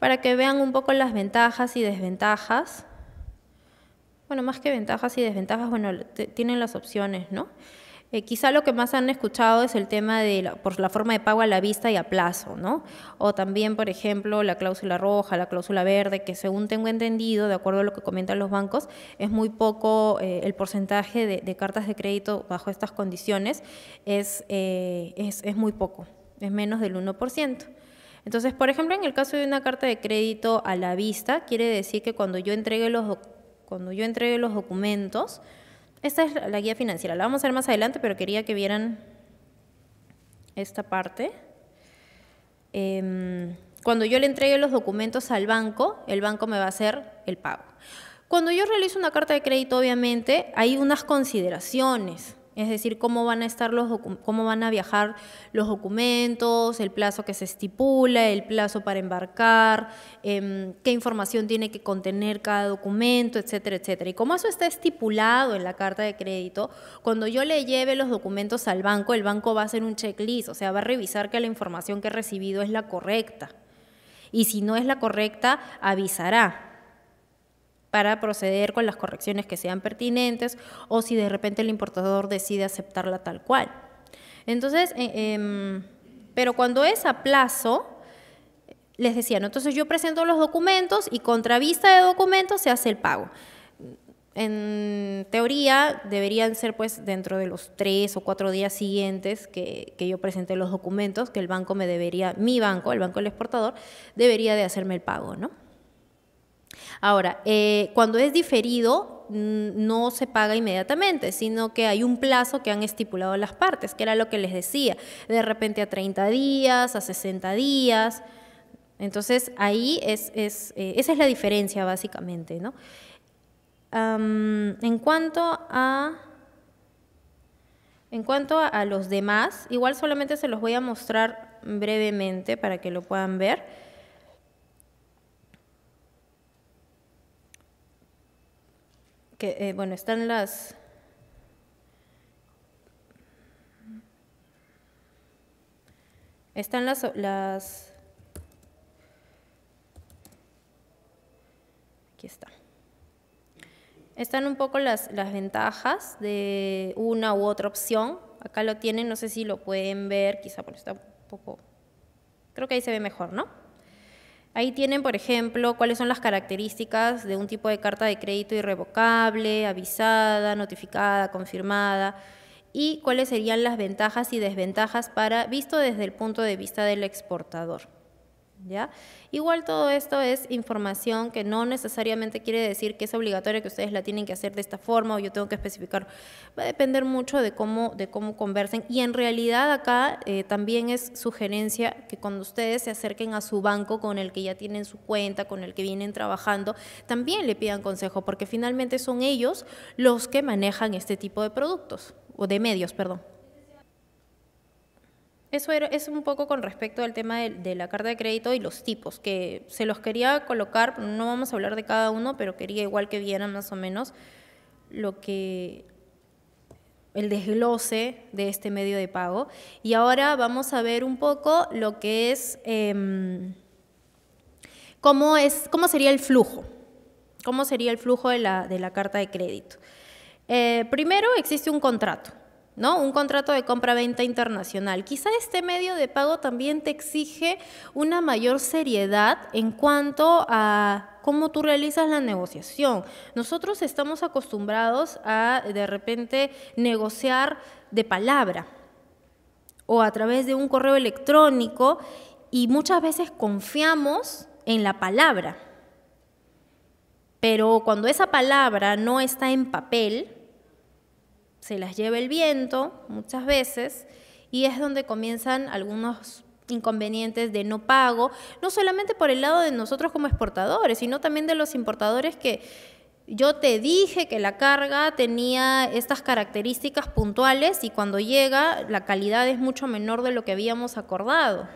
para que vean un poco las ventajas y desventajas. Bueno, más que ventajas y desventajas, bueno, tienen las opciones, ¿no? Eh, quizá lo que más han escuchado es el tema de la, por la forma de pago a la vista y a plazo, ¿no? O también, por ejemplo, la cláusula roja, la cláusula verde, que según tengo entendido, de acuerdo a lo que comentan los bancos, es muy poco eh, el porcentaje de, cartas de crédito bajo estas condiciones, es, eh, es, muy poco, es menos del 1%. Entonces, por ejemplo, en el caso de una carta de crédito a la vista, quiere decir que cuando yo entregue los, cuando yo entregue los documentos, esta es la guía financiera, la vamos a ver más adelante, pero quería que vieran esta parte. Em, cuando yo le entregue los documentos al banco, el banco me va a hacer el pago. Cuando yo realizo una carta de crédito, obviamente, hay unas consideraciones es decir, cómo van a estar los cómo van a viajar los documentos, el plazo que se estipula, el plazo para embarcar, em, qué información tiene que contener cada documento, etcétera, etcétera. Y como eso está estipulado en la carta de crédito, cuando yo le lleve los documentos al banco, el banco va a hacer un checklist, o sea, va a revisar que la información que he recibido es la correcta. Y si no es la correcta, avisará para proceder con las correcciones que sean pertinentes o si de repente el importador decide aceptarla tal cual. Entonces, eh, em, pero cuando es a plazo, les decía, entonces yo presento los documentos y contra vista de documentos se hace el pago. En teoría deberían ser pues dentro de los tres o cuatro días siguientes que, que yo presenté los documentos que el banco me debería, mi banco, el banco del exportador, debería de hacerme el pago, ¿no? Ahora, eh, cuando es diferido, mm, no se paga inmediatamente, sino que hay un plazo que han estipulado las partes, que era lo que les decía, de repente a 30 días, a 60 días. Entonces ahí es, eh, esa es la diferencia básicamente, en cuanto a... En cuanto a los demás, igual solamente se los voy a mostrar brevemente para que lo puedan ver. Eh, bueno, están las... Están las, las... Aquí está. Están un poco las, ventajas de una u otra opción. Acá lo tienen, no sé si lo pueden ver, quizá por está un poco... Creo que ahí se ve mejor, ¿no? Ahí tienen, por ejemplo, cuáles son las características de un tipo de carta de crédito irrevocable, avisada, notificada, confirmada, y cuáles serían las ventajas y desventajas para visto desde el punto de vista del exportador. ¿ya? Igual todo esto es información que no necesariamente quiere decir que es obligatoria, que ustedes la tienen que hacer de esta forma o yo tengo que especificar. Va a depender mucho de cómo, de cómo conversen. Y en realidad acá eh, también es sugerencia que cuando ustedes se acerquen a su banco con el que ya tienen su cuenta, con el que vienen trabajando, también le pidan consejo, porque finalmente son ellos los que manejan este tipo de productos, o de medios, perdón. Eso es un poco con respecto al tema de, la carta de crédito y los tipos, que se los quería colocar, no vamos a hablar de cada uno, pero quería igual que vieran más o menos lo que el desglose de este medio de pago. Y ahora vamos a ver un poco lo que es, em, cómo, es cómo sería el flujo, cómo sería el flujo de la, de la carta de crédito. Eh, primero existe un contrato, un contrato de compra-venta internacional. Quizá este medio de pago también te exige una mayor seriedad en cuanto a cómo tú realizas la negociación. Nosotros estamos acostumbrados a de repente negociar de palabra o a través de un correo electrónico y muchas veces confiamos en la palabra. Pero cuando esa palabra no está en papel, se las lleva el viento muchas veces y es donde comienzan algunos inconvenientes de no pago, no solamente por el lado de nosotros como exportadores, sino también de los importadores que yo te dije que la carga tenía estas características puntuales y cuando llega la calidad es mucho menor de lo que habíamos acordado.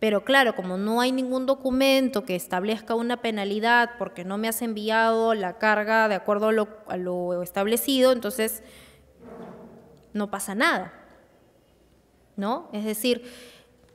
Pero claro, como no hay ningún documento que establezca una penalidad porque no me has enviado la carga de acuerdo a lo, establecido, entonces no pasa nada. ¿No? Es decir,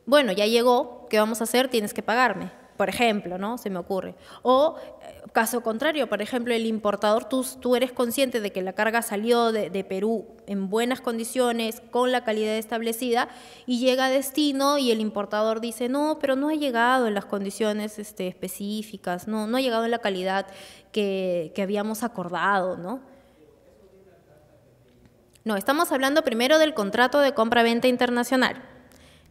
bueno, ya llegó, ¿qué vamos a hacer? Tienes que pagarme, por ejemplo, ¿no? Se me ocurre. O eh, caso contrario, por ejemplo, el importador, tú, tú eres consciente de que la carga salió de, Perú en buenas condiciones, con la calidad establecida, y llega a destino y el importador dice, no, pero no ha llegado en las condiciones este, específicas, no, no ha llegado en la calidad que, que habíamos acordado, ¿no? No, estamos hablando primero del contrato de compra-venta internacional.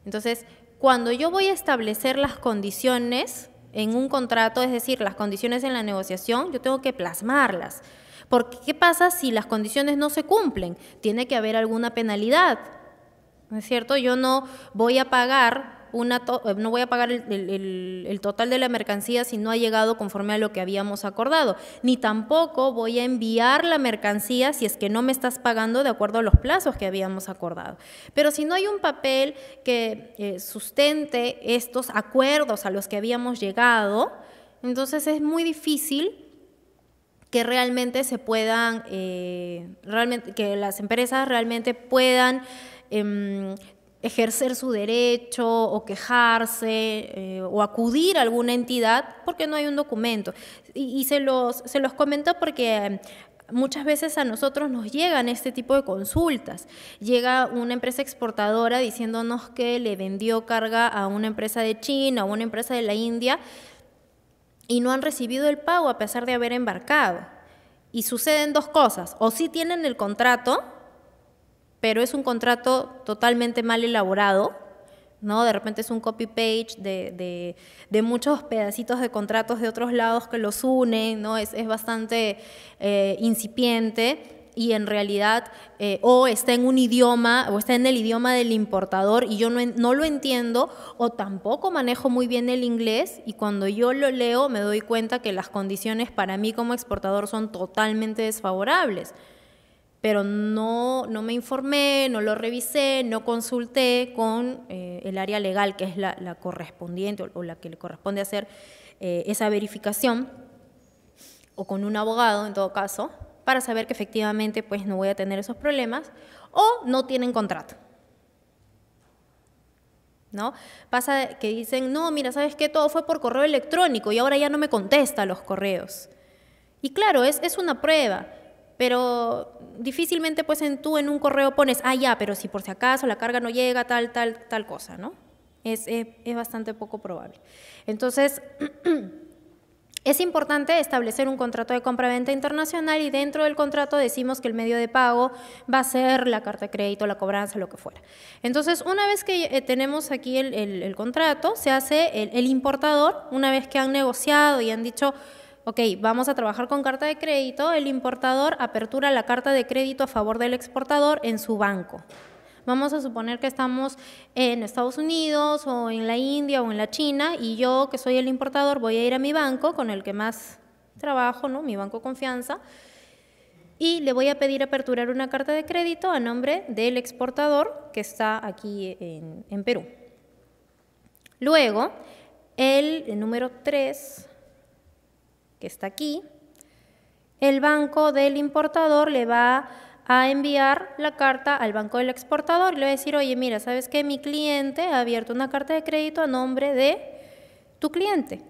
Entonces, cuando yo voy a establecer las condiciones en un contrato, es decir, las condiciones en la negociación, yo tengo que plasmarlas. Porque, ¿qué pasa si las condiciones no se cumplen? Tiene que haber alguna penalidad. ¿No es cierto? Yo no voy a pagar eh, no voy a pagar el, total de la mercancía si no ha llegado conforme a lo que habíamos acordado, ni tampoco voy a enviar la mercancía si es que no me estás pagando de acuerdo a los plazos que habíamos acordado. Pero si no hay un papel que eh, sustente estos acuerdos a los que habíamos llegado, entonces es muy difícil que realmente se puedan, eh, realmente, que las empresas realmente puedan em, ejercer su derecho o quejarse eh, o acudir a alguna entidad porque no hay un documento. Y, se, los, se los comento porque em, muchas veces a nosotros nos llegan este tipo de consultas. Llega una empresa exportadora diciéndonos que le vendió carga a una empresa de China o una empresa de la India y no han recibido el pago a pesar de haber embarcado. Y suceden dos cosas, o sí tienen el contrato, pero es un contrato totalmente mal elaborado, ¿no? De repente es un copy-page de, muchos pedacitos de contratos de otros lados que los unen, ¿no? Es, bastante eh, incipiente y en realidad eh, o está en un idioma o está en el idioma del importador y yo no, no, lo entiendo o tampoco manejo muy bien el inglés y cuando yo lo leo me doy cuenta que las condiciones para mí como exportador son totalmente desfavorables pero no, no me informé, no lo revisé, no consulté con eh, el área legal, que es la, correspondiente o, la que le corresponde hacer eh, esa verificación, o con un abogado en todo caso, para saber que efectivamente pues, no voy a tener esos problemas, o no tienen contrato. ¿No? Pasa que dicen, no, mira, ¿sabes qué? Todo fue por correo electrónico y ahora ya no me contesta los correos. Y claro, es, es una prueba pero difícilmente pues en tú en un correo pones, ah, ya, pero si por si acaso la carga no llega, tal, tal, tal cosa, ¿no? Es, bastante poco probable. Entonces, es importante establecer un contrato de compra-venta internacional y dentro del contrato decimos que el medio de pago va a ser la carta de crédito, la cobranza, lo que fuera. Entonces, una vez que eh, tenemos aquí el, contrato, se hace el importador, una vez que han negociado y han dicho, ok, vamos a trabajar con carta de crédito, el importador apertura la carta de crédito a favor del exportador en su banco. Vamos a suponer que estamos en Estados Unidos o en la India o en la China y yo que soy el importador voy a ir a mi banco con el que más trabajo, ¿no? mi banco confianza, y le voy a pedir aperturar una carta de crédito a nombre del exportador que está aquí en, Perú. Luego, el número 3 que está aquí, el banco del importador le va a enviar la carta al banco del exportador y le va a decir, oye, mira, ¿sabes qué? Mi cliente ha abierto una carta de crédito a nombre de tu cliente.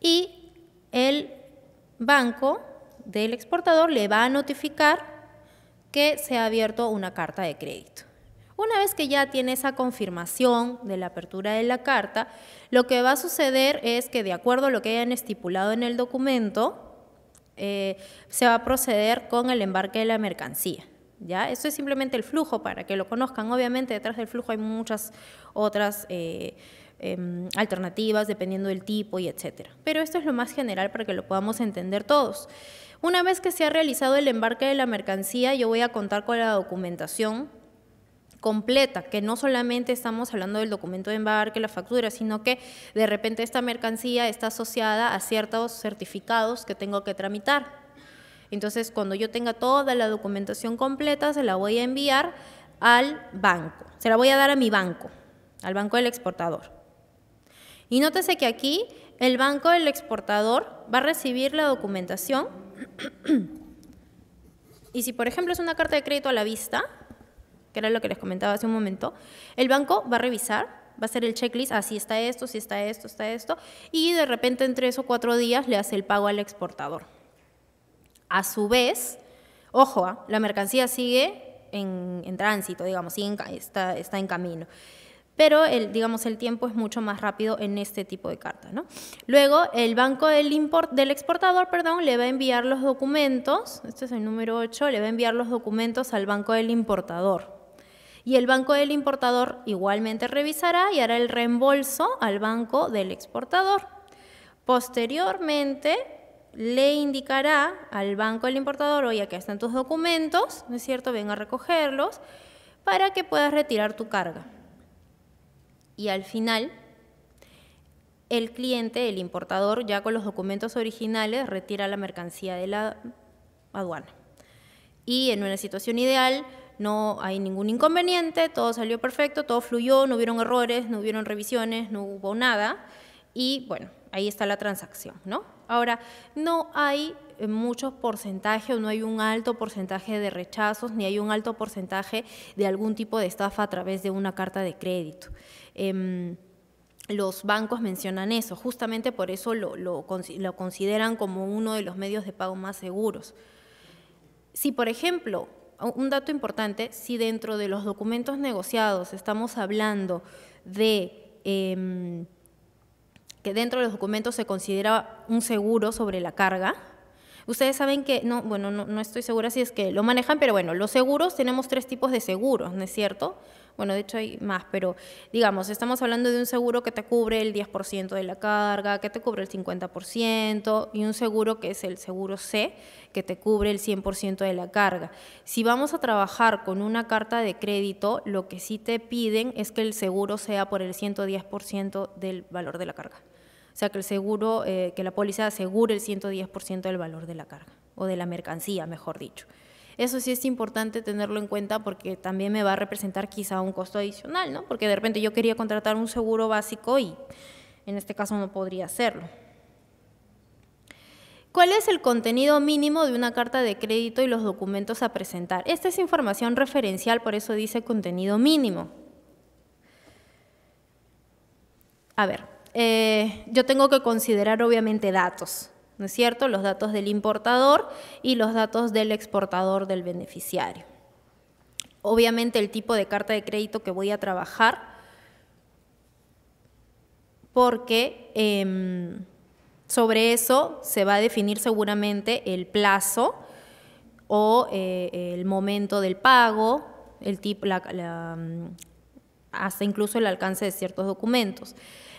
Y el banco del exportador le va a notificar que se ha abierto una carta de crédito. Una vez que ya tiene esa confirmación de la apertura de la carta, lo que va a suceder es que de acuerdo a lo que hayan estipulado en el documento, eh, se va a proceder con el embarque de la mercancía. ¿ya? Eso es simplemente el flujo, para que lo conozcan. Obviamente detrás del flujo hay muchas otras eh, em, alternativas, dependiendo del tipo y etcétera. Pero esto es lo más general para que lo podamos entender todos. Una vez que se ha realizado el embarque de la mercancía, yo voy a contar con la documentación completa, que no solamente estamos hablando del documento de embarque, la factura, sino que de repente esta mercancía está asociada a ciertos certificados que tengo que tramitar. Entonces, cuando yo tenga toda la documentación completa, se la voy a enviar al banco, se la voy a dar a mi banco, al banco del exportador. Y nótese que aquí el banco del exportador va a recibir la documentación y si por ejemplo es una carta de crédito a la vista, que era lo que les comentaba hace un momento, el banco va a revisar va a hacer el checklist, así ah, está esto, si está esto, está esto, y de repente en tres o cuatro días le hace el pago al exportador. A su vez, ojo, ¿ah? la mercancía sigue en, tránsito, digamos, sigue está, está, en camino. Pero, el, digamos, el tiempo es mucho más rápido en este tipo de carta. Luego, el banco del, del exportador, perdón, le va a enviar los documentos, este es el número 8, le va a enviar los documentos al banco del importador y el banco del importador igualmente revisará y hará el reembolso al banco del exportador. Posteriormente, le indicará al banco del importador, oye, aquí están tus documentos, ¿no es cierto? Ven a recogerlos para que puedas retirar tu carga. Y al final, el cliente, el importador, ya con los documentos originales, retira la mercancía de la aduana. Y en una situación ideal, no hay ningún inconveniente, todo salió perfecto, todo fluyó, no hubieron errores, no hubieron revisiones, no hubo nada. Y bueno, ahí está la transacción, ¿no? Ahora, no hay eh, muchos porcentajes, no hay un alto porcentaje de rechazos, ni hay un alto porcentaje de algún tipo de estafa a través de una carta de crédito. Em, los bancos mencionan eso, justamente por eso lo, lo consideran como uno de los medios de pago más seguros. Si, por ejemplo, un dato importante, si dentro de los documentos negociados estamos hablando de em, que dentro de los documentos se considera un seguro sobre la carga, Ustedes saben que, no, bueno, no, estoy segura si es que lo manejan, pero bueno, los seguros, tenemos tres tipos de seguros, ¿no es cierto? Bueno, de hecho hay más, pero digamos, estamos hablando de un seguro que te cubre el 10% de la carga, que te cubre el 50%, y un seguro que es el seguro C, que te cubre el 100% de la carga. Si vamos a trabajar con una carta de crédito, lo que sí te piden es que el seguro sea por el 110% del valor de la carga. O sea, que el seguro, eh, que la póliza asegure el 110% del valor de la carga o de la mercancía, mejor dicho. Eso sí es importante tenerlo en cuenta porque también me va a representar quizá un costo adicional, ¿no? Porque de repente yo quería contratar un seguro básico y en este caso no podría hacerlo. ¿Cuál es el contenido mínimo de una carta de crédito y los documentos a presentar? Esta es información referencial, por eso dice contenido mínimo. A ver, eh, yo tengo que considerar obviamente datos, ¿no es cierto? Los datos del importador y los datos del exportador del beneficiario. Obviamente el tipo de carta de crédito que voy a trabajar, porque em, sobre eso se va a definir seguramente el plazo o eh, el momento del pago, el mm, hasta incluso el alcance de ciertos documentos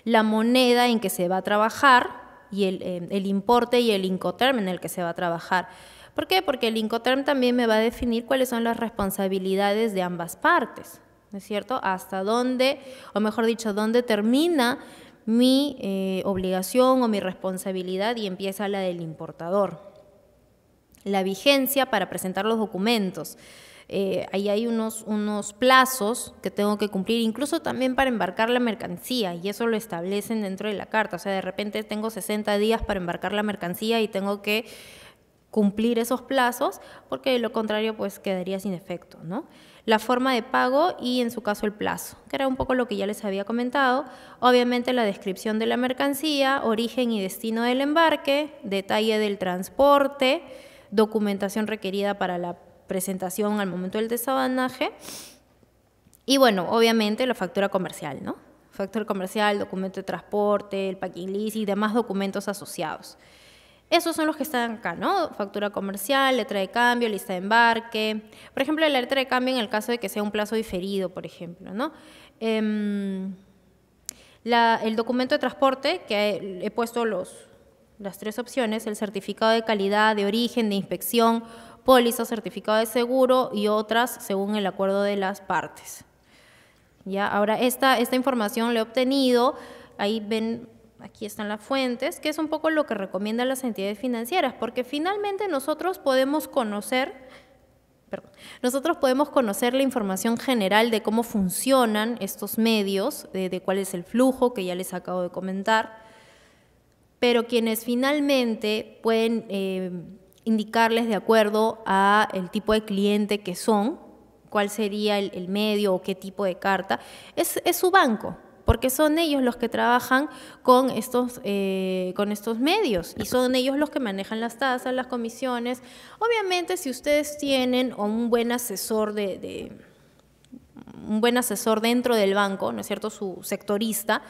la moneda en que se va a trabajar y eh, el, importe y el incoterm en el que se va a trabajar. ¿Por qué? Porque el incoterm también me va a definir cuáles son las responsabilidades de ambas partes, ¿no es cierto? Hasta dónde, o mejor dicho, dónde termina mi eh, obligación o mi responsabilidad y empieza la del importador. La vigencia para presentar los documentos. Eh, ahí hay unos, unos plazos que tengo que cumplir, incluso también para embarcar la mercancía, y eso lo establecen dentro de la carta. O sea, de repente tengo 60 días para embarcar la mercancía y tengo que cumplir esos plazos, porque de lo contrario pues quedaría sin efecto, ¿no? La forma de pago y en su caso el plazo, que era un poco lo que ya les había comentado. Obviamente la descripción de la mercancía, origen y destino del embarque, detalle del transporte, documentación requerida para la presentación al momento del desabanaje. Y bueno, obviamente la factura comercial, ¿no? Factura comercial, documento de transporte, el packing list y demás documentos asociados. Esos son los que están acá, ¿no? Factura comercial, letra de cambio, lista de embarque. Por ejemplo, la letra de cambio en el caso de que sea un plazo diferido, por ejemplo, ¿no? Em, el documento de transporte, que he, he puesto los, las tres opciones, el certificado de calidad, de origen, de inspección póliza, certificado de seguro y otras según el acuerdo de las partes. ¿Ya? Ahora, esta, esta información la he obtenido, ahí ven, aquí están las fuentes, que es un poco lo que recomiendan las entidades financieras, porque finalmente nosotros podemos conocer Nosotros podemos conocer la información general de cómo funcionan estos medios, de, cuál es el flujo, que ya les acabo de comentar, pero quienes finalmente pueden eh, indicarles de acuerdo a el tipo de cliente que son, cuál sería el, medio o qué tipo de carta, es, su banco, porque son ellos los que trabajan con estos, eh, con estos medios y son ellos los que manejan las tasas, las comisiones. Obviamente, si ustedes tienen un buen asesor de un buen asesor dentro del banco, ¿no es cierto?, su sectorista,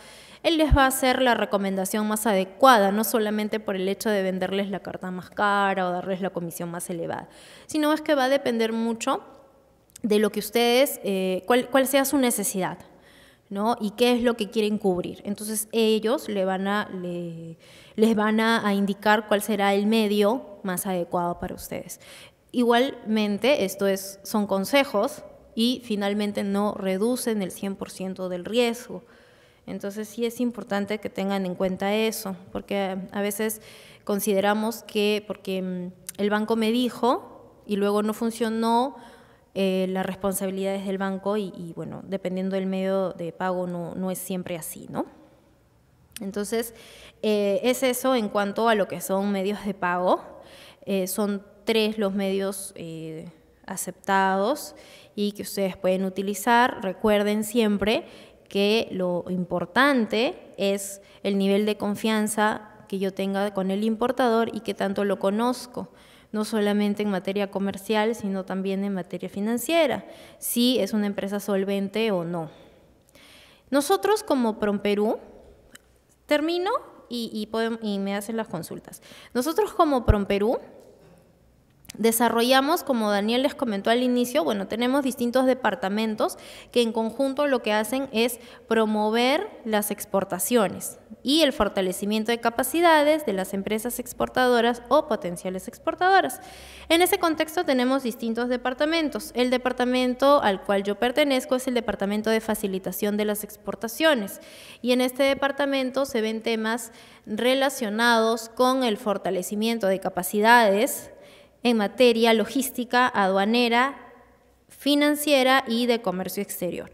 él les va a hacer la recomendación más adecuada, no solamente por el hecho de venderles la carta más cara o darles la comisión más elevada, sino es que va a depender mucho de lo que ustedes, eh, cuál, sea su necesidad, ¿no? Y qué es lo que quieren cubrir. Entonces ellos les van a, indicar cuál será el medio más adecuado para ustedes. Igualmente, esto son consejos y finalmente no reducen el 100% del riesgo. Entonces sí es importante que tengan en cuenta eso, porque a veces consideramos que porque mm, el banco me dijo y luego no funcionó, eh, la responsabilidad es del banco y, bueno, dependiendo del medio de pago no, es siempre así, ¿no? Entonces, eh, es eso en cuanto a lo que son medios de pago. Eh, son tres los medios aceptados y que ustedes pueden utilizar. Recuerden siempre que lo importante es el nivel de confianza que yo tenga con el importador y que tanto lo conozco no solamente en materia comercial, sino también en materia financiera, si es una empresa solvente o no. Nosotros como PromPerú, termino y, me hacen las consultas. Nosotros como PromPerú Desarrollamos, como Daniel les comentó al inicio, bueno, tenemos distintos departamentos que en conjunto lo que hacen es promover las exportaciones y el fortalecimiento de capacidades de las empresas exportadoras o potenciales exportadoras. En ese contexto tenemos distintos departamentos. El departamento al cual yo pertenezco es el departamento de facilitación de las exportaciones y en este departamento se ven temas relacionados con el fortalecimiento de capacidades, en materia logística, aduanera, financiera y de comercio exterior.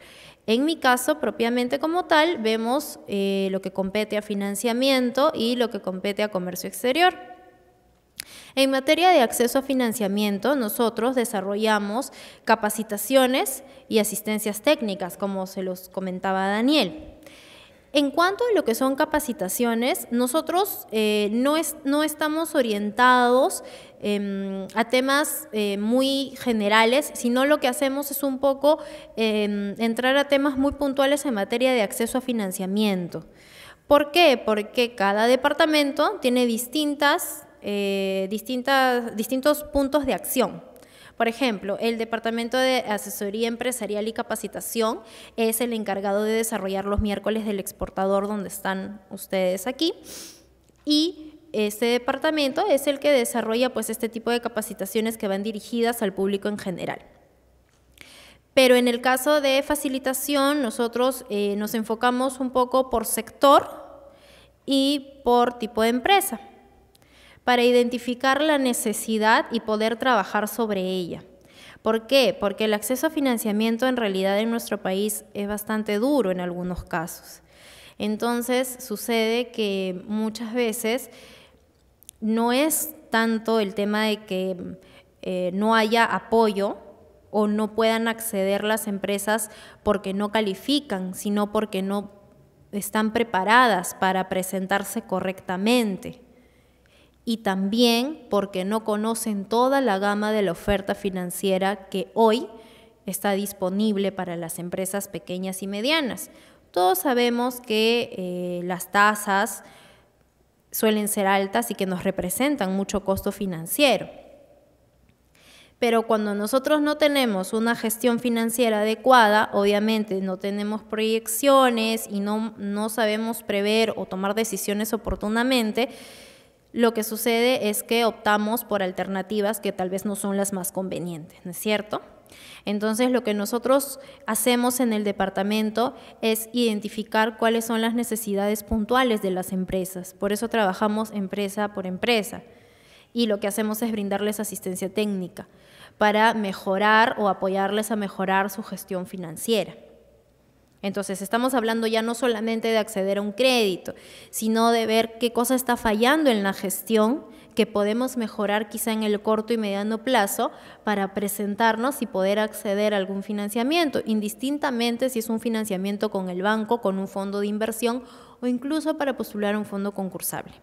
En mi caso, propiamente como tal, vemos eh, lo que compete a financiamiento y lo que compete a comercio exterior. En materia de acceso a financiamiento, nosotros desarrollamos capacitaciones y asistencias técnicas, como se los comentaba Daniel. En cuanto a lo que son capacitaciones, nosotros eh, no, estamos orientados em, a temas eh, muy generales, sino lo que hacemos es un poco em, entrar a temas muy puntuales en materia de acceso a financiamiento. ¿Por qué? Porque cada departamento tiene distintas, eh, distintas, distintos puntos de acción. Por ejemplo, el Departamento de Asesoría Empresarial y Capacitación es el encargado de desarrollar los miércoles del exportador donde están ustedes aquí. Y este departamento es el que desarrolla pues este tipo de capacitaciones que van dirigidas al público en general. Pero en el caso de facilitación, nosotros eh, nos enfocamos un poco por sector y por tipo de empresa para identificar la necesidad y poder trabajar sobre ella. ¿Por qué? Porque el acceso a financiamiento en realidad en nuestro país es bastante duro en algunos casos. Entonces sucede que muchas veces no es tanto el tema de que eh, no haya apoyo o no puedan acceder las empresas porque no califican, sino porque no están preparadas para presentarse correctamente y también porque no conocen toda la gama de la oferta financiera que hoy está disponible para las empresas pequeñas y medianas. Todos sabemos que eh, las tasas suelen ser altas y que nos representan mucho costo financiero. Pero cuando nosotros no tenemos una gestión financiera adecuada, obviamente no tenemos proyecciones y no sabemos prever o tomar decisiones oportunamente, lo que sucede es que optamos por alternativas que tal vez no son las más convenientes, ¿no es cierto? Entonces, lo que nosotros hacemos en el departamento es identificar cuáles son las necesidades puntuales de las empresas. Por eso trabajamos empresa por empresa. Y lo que hacemos es brindarles asistencia técnica para mejorar o apoyarles a mejorar su gestión financiera. Entonces estamos hablando ya no solamente de acceder a un crédito, sino de ver qué cosa está fallando en la gestión que podemos mejorar quizá en el corto y mediano plazo para presentarnos y poder acceder a algún financiamiento, indistintamente si es un financiamiento con el banco, con un fondo de inversión o incluso para postular un fondo concursable.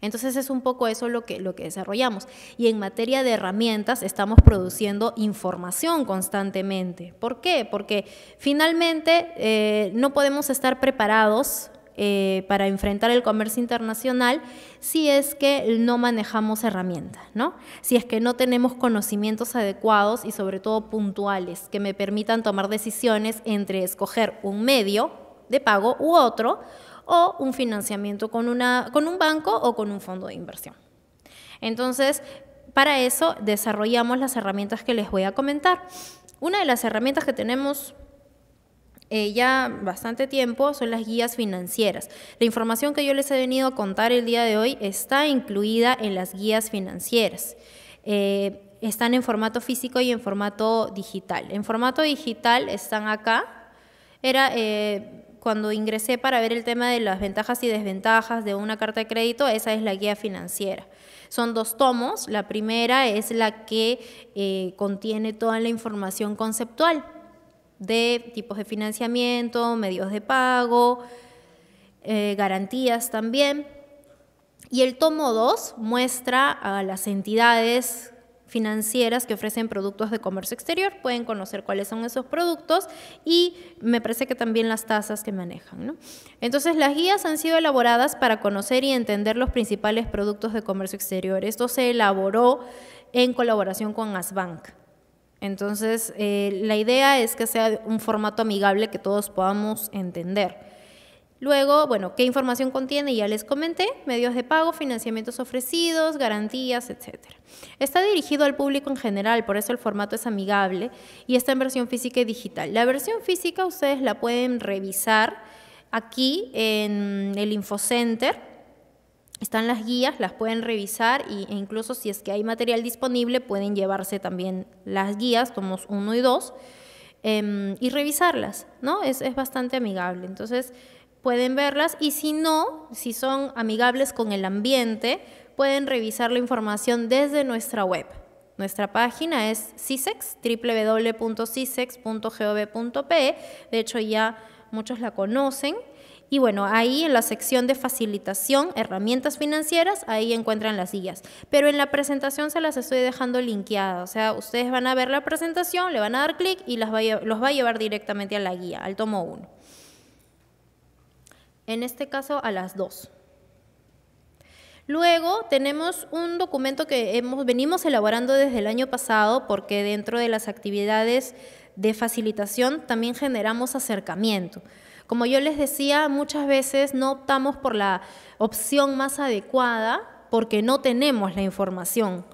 Entonces es un poco eso lo que, lo que desarrollamos. Y en materia de herramientas estamos produciendo información constantemente. ¿Por qué? Porque finalmente eh, no podemos estar preparados eh, para enfrentar el comercio internacional si es que no manejamos herramientas, ¿no? Si es que no tenemos conocimientos adecuados y sobre todo puntuales que me permitan tomar decisiones entre escoger un medio de pago u otro o un financiamiento con, una, con un banco o con un fondo de inversión. Entonces, para eso desarrollamos las herramientas que les voy a comentar. Una de las herramientas que tenemos eh, ya bastante tiempo son las guías financieras. La información que yo les he venido a contar el día de hoy está incluida en las guías financieras. Eh, están en formato físico y en formato digital. En formato digital están acá. Era, eh, cuando ingresé para ver el tema de las ventajas y desventajas de una carta de crédito, esa es la guía financiera. Son dos tomos. La primera es la que eh, contiene toda la información conceptual de tipos de financiamiento, medios de pago, eh, garantías también. Y el tomo 2 muestra a las entidades financieras que ofrecen productos de comercio exterior, pueden conocer cuáles son esos productos y me parece que también las tasas que manejan. Entonces, las guías han sido elaboradas para conocer y entender los principales productos de comercio exterior. Esto se elaboró en colaboración con Asbank. Entonces, eh, la idea es que sea un formato amigable que todos podamos entender. Luego, bueno, qué información contiene, ya les comenté, medios de pago, financiamientos ofrecidos, garantías, etc. Está dirigido al público en general, por eso el formato es amigable y está en versión física y digital. La versión física ustedes la pueden revisar aquí en el InfoCenter. Están las guías, las pueden revisar y, e incluso si es que hay material disponible pueden llevarse también las guías, tomos 1 y 2, em, y revisarlas, ¿no? Es, es bastante amigable. Entonces, pueden verlas y si no, si son amigables con el ambiente, pueden revisar la información desde nuestra web. Nuestra página es CISEX, www.cisex.gov.pe, e. de hecho ya muchos la conocen. Y bueno, ahí en la sección de facilitación, herramientas financieras, ahí encuentran las guías. Pero en la presentación se las estoy dejando linkeadas. O sea, ustedes van a ver la presentación, le van a dar clic y las los va a llevar directamente a la guía, al tomo 1 en este caso a las 2. Luego tenemos un documento que hemos, venimos elaborando desde el año pasado porque dentro de las actividades de facilitación también generamos acercamiento. Como yo les decía, muchas veces no optamos por la opción más adecuada porque no tenemos la información,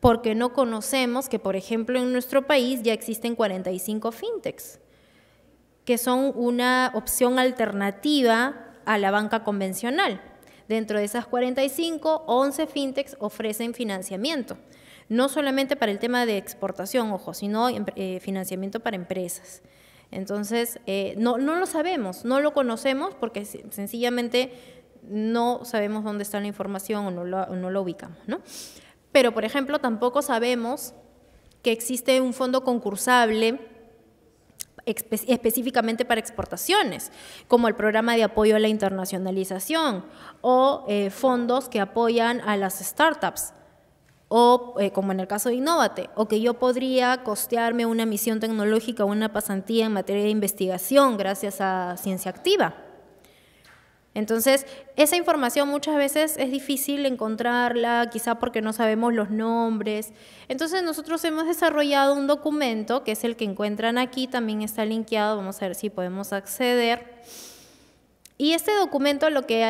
porque no conocemos que, por ejemplo, en nuestro país ya existen 45 fintechs, que son una opción alternativa a la banca convencional. Dentro de esas 45, 11 fintechs ofrecen financiamiento, no solamente para el tema de exportación, ojo, sino eh, financiamiento para empresas. Entonces, eh, no, lo sabemos, no lo conocemos porque sencillamente no sabemos dónde está la información o no lo, ubicamos. Pero, por ejemplo, tampoco sabemos que existe un fondo concursable específicamente para exportaciones, como el programa de apoyo a la internacionalización o eh, fondos que apoyan a las startups o eh, como en el caso de Innovate, o que yo podría costearme una misión tecnológica o una pasantía en materia de investigación gracias a Ciencia Activa. Entonces, esa información muchas veces es difícil encontrarla, quizá porque no sabemos los nombres. Entonces, nosotros hemos desarrollado un documento, que es el que encuentran aquí, también está linkeado, vamos a ver si podemos acceder. Y este documento lo que,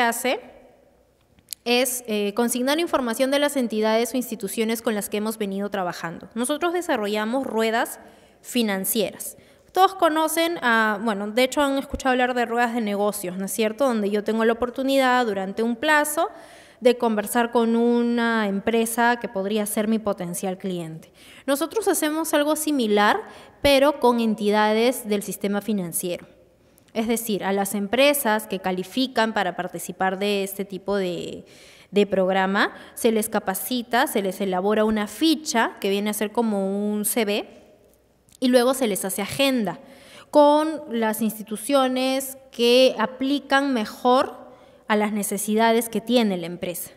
hace es eh, consignar información de las entidades o instituciones con las que hemos venido trabajando. Nosotros desarrollamos ruedas financieras. Todos conocen a, bueno, de hecho han escuchado hablar de ruedas de negocios, ¿no es cierto? Donde yo tengo la oportunidad durante un plazo de conversar con una empresa que podría ser mi potencial cliente. Nosotros hacemos algo similar, pero con entidades del sistema financiero. Es decir, a las empresas que califican para participar de este tipo de, de programa, se les capacita, se les elabora una ficha que viene a ser como un CV y luego se les hace agenda con las instituciones que aplican mejor a las necesidades que tiene la empresa.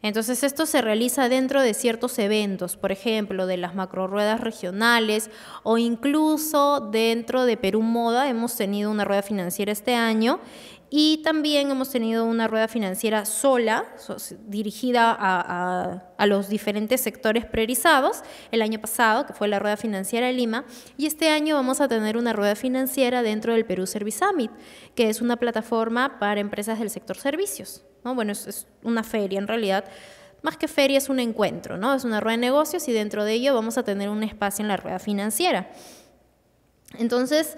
Entonces esto se realiza dentro de ciertos eventos, por ejemplo, de las macroruedas regionales o incluso dentro de Perú Moda. Hemos tenido una rueda financiera este año y también hemos tenido una rueda financiera sola, dirigida a, los diferentes sectores priorizados, el año pasado, que fue la rueda financiera de Lima, y este año vamos a tener una rueda financiera dentro del Perú Service Summit, que es una plataforma para empresas del sector servicios. Bueno, es, una feria en realidad más que feria es un encuentro, ¿no? Es una rueda de negocios y dentro de ello vamos a tener un espacio en la rueda financiera. Entonces,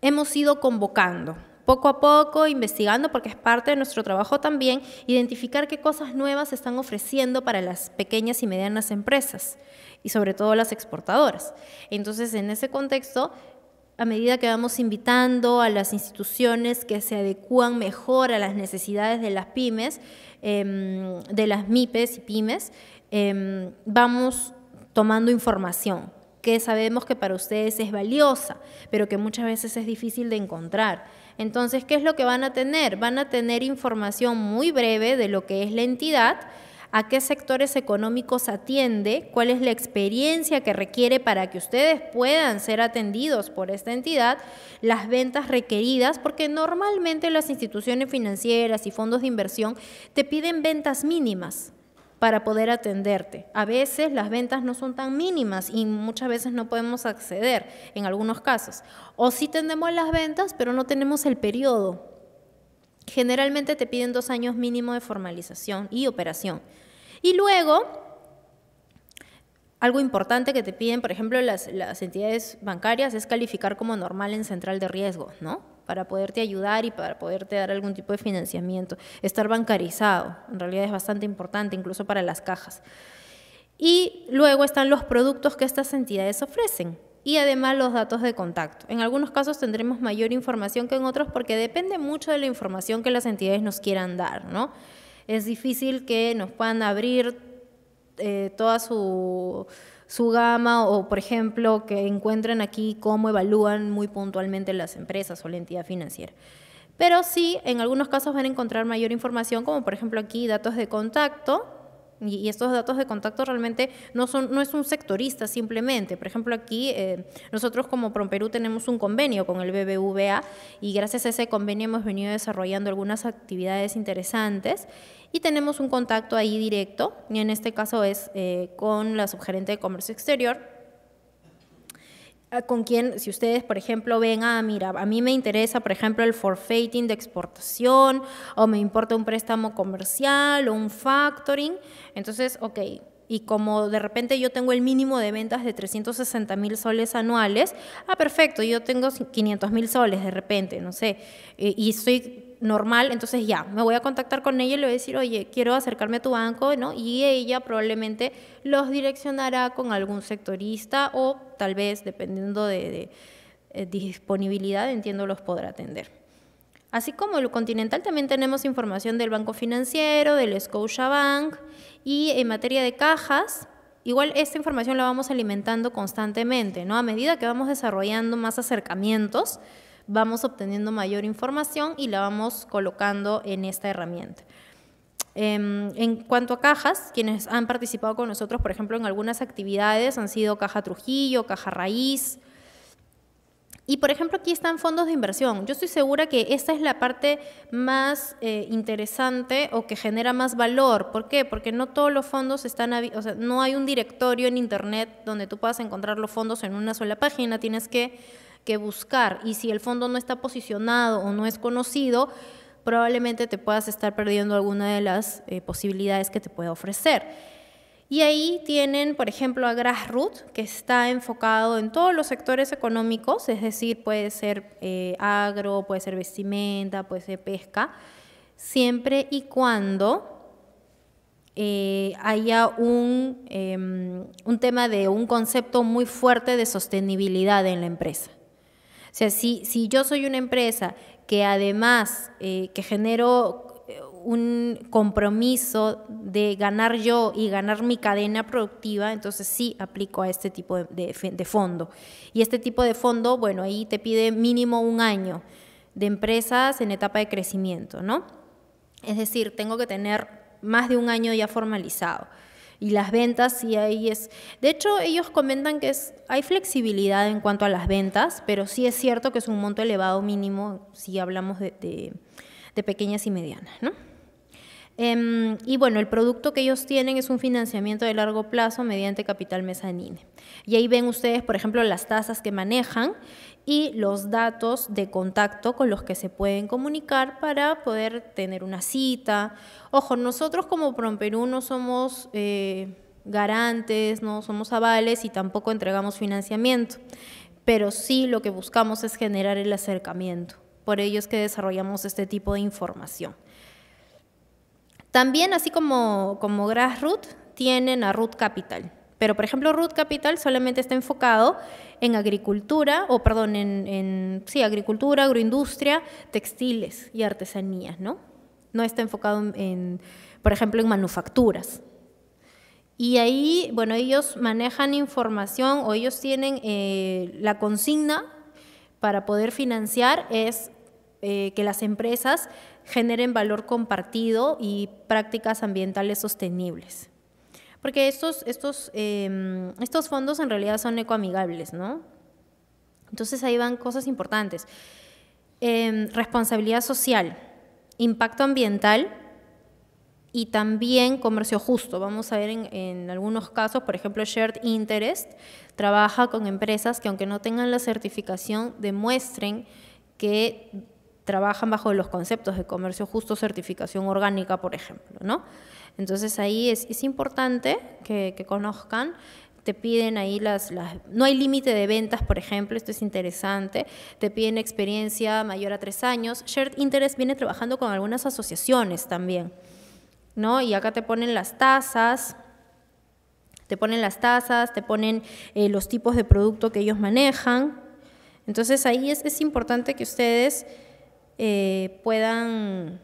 hemos ido convocando, poco a poco, investigando, porque es parte de nuestro trabajo también, identificar qué cosas nuevas se están ofreciendo para las pequeñas y medianas empresas y sobre todo las exportadoras. Entonces, en ese contexto, a medida que vamos invitando a las instituciones que se adecúan mejor a las necesidades de las pymes, em, de las MIPES y pymes, em, vamos tomando información que sabemos que para ustedes es valiosa, pero que muchas veces es difícil de encontrar. Entonces, ¿qué es lo que van a tener? Van a tener información muy breve de lo que es la entidad, a qué sectores económicos atiende, cuál es la experiencia que requiere para que ustedes puedan ser atendidos por esta entidad, las ventas requeridas, porque normalmente las instituciones financieras y fondos de inversión te piden ventas mínimas para poder atenderte. A veces las ventas no son tan mínimas y muchas veces no podemos acceder en algunos casos. O sí tenemos las ventas, pero no tenemos el periodo. Generalmente te piden dos años mínimo de formalización y operación. Y luego, algo importante que te piden, por ejemplo, las, las entidades bancarias es calificar como normal en central de riesgo, ¿no? para poderte ayudar y para poderte dar algún tipo de financiamiento. Estar bancarizado, en realidad es bastante importante, incluso para las cajas. Y luego están los productos que estas entidades ofrecen y además los datos de contacto. En algunos casos tendremos mayor información que en otros porque depende mucho de la información que las entidades nos quieran dar, ¿no? Es difícil que nos puedan abrir eh, toda su su gama o, por ejemplo, que encuentren aquí cómo evalúan muy puntualmente las empresas o la entidad financiera. Pero sí, en algunos casos van a encontrar mayor información, como por ejemplo aquí datos de contacto, y, estos datos de contacto realmente no, son, no es un sectorista simplemente. Por ejemplo, aquí eh, nosotros como PromPerú tenemos un convenio con el BBVA y gracias a ese convenio hemos venido desarrollando algunas actividades interesantes y tenemos un contacto ahí directo, y en este caso es eh, con la subgerente de comercio exterior, eh, con quien, si ustedes, por ejemplo, ven, ah, mira, a mí me interesa, por ejemplo, el forfeiting de exportación, o me importa un préstamo comercial, o un factoring, entonces, ok, y como de repente yo tengo el mínimo de ventas de 360 mil soles anuales, ah, perfecto, yo tengo 500 mil soles de repente, no sé, eh, y estoy normal, entonces ya, me voy a contactar con ella y le voy a decir, oye, quiero acercarme a tu banco, ¿no? Y ella probablemente los direccionará con algún sectorista o tal vez, dependiendo de, eh, disponibilidad, entiendo, los podrá atender. Así como el Continental, también tenemos información del Banco Financiero, del Bank y en materia de cajas, Igual esta información la vamos alimentando constantemente, ¿no? A medida que vamos desarrollando más acercamientos, vamos obteniendo mayor información y la vamos colocando en esta herramienta. Em, en cuanto a cajas, quienes han participado con nosotros, por ejemplo, en algunas actividades han sido Caja Trujillo, Caja Raíz, y por ejemplo, aquí están fondos de inversión. Yo estoy segura que esta es la parte más eh, interesante o que genera más valor. ¿Por qué? Porque no todos los fondos están, no hay un directorio en Internet donde tú puedas encontrar los fondos en una sola página. Tienes que que buscar. Y si el fondo no está posicionado o no es conocido, probablemente te puedas estar perdiendo alguna de las eh, posibilidades que te puede ofrecer. Y ahí tienen, por ejemplo, a Grassroot, que está enfocado en todos los sectores económicos, es decir, puede ser eh, agro, puede ser vestimenta, puede ser pesca, siempre y cuando eh, haya un, em, un tema de un concepto muy fuerte de sostenibilidad en la empresa. O sea, si, si yo soy una empresa que además eh, que genero eh, un compromiso de ganar yo y ganar mi cadena productiva, entonces sí aplico a este tipo de, fondo. Y este tipo de fondo, bueno, ahí te pide mínimo un año de empresas en etapa de crecimiento, ¿no? Es decir, tengo que tener más de un año ya formalizado y las ventas sí ahí es. De hecho, ellos comentan que es, hay flexibilidad en cuanto a las ventas, pero sí es cierto que es un monto elevado mínimo si hablamos de, de, de pequeñas y medianas, ¿no? Em, y bueno, el producto que ellos tienen es un financiamiento de largo plazo mediante capital mezanine. Y ahí ven ustedes, por ejemplo, las tasas que manejan y los datos de contacto con los que se pueden comunicar para poder tener una cita. Ojo, nosotros como Promperú no somos eh, garantes, no somos avales y tampoco entregamos financiamiento, pero sí lo que buscamos es generar el acercamiento. Por ello es que desarrollamos este tipo de información. También, así como, como tienen a Root Capital. Pero, por ejemplo, Root Capital solamente está enfocado en agricultura, o perdón, en, sí, agricultura, agroindustria, textiles y artesanías, ¿no? No está enfocado en, por ejemplo, en manufacturas. Y ahí, bueno, ellos manejan información o ellos tienen eh, la consigna para poder financiar es eh, que las empresas generen valor compartido y prácticas ambientales sostenibles. Porque estos, estos, em, estos fondos en realidad son ecoamigables, ¿no? Entonces ahí van cosas importantes. Em, responsabilidad social, impacto ambiental y también comercio justo. Vamos a ver en, en, algunos casos, por ejemplo, Shared Interest trabaja con empresas que aunque no tengan la certificación, demuestren que trabajan bajo los conceptos de comercio justo, certificación orgánica, por ejemplo, ¿no? Entonces ahí es, es importante que, conozcan, te piden ahí las, no hay límite de ventas, por ejemplo, esto es interesante, te piden experiencia mayor a tres años, Shared Interest viene trabajando con algunas asociaciones también, ¿no? Y acá te ponen las tasas, te ponen las tasas, te ponen eh, los tipos de producto que ellos manejan, entonces ahí es, es importante que ustedes eh, puedan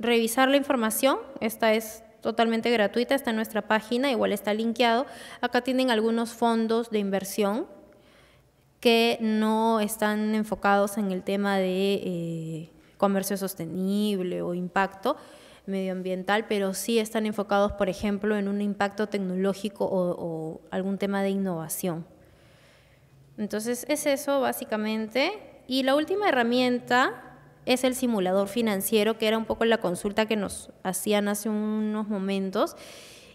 revisar la información. Esta es totalmente gratuita, está en nuestra página, igual está linkeado. Acá tienen algunos fondos de inversión que no están enfocados en el tema de eh, comercio sostenible o impacto medioambiental, pero sí están enfocados, por ejemplo, en un impacto tecnológico o, o algún tema de innovación. Entonces, es eso básicamente. Y la última herramienta es el simulador financiero, que era un poco la consulta que nos hacían hace unos momentos.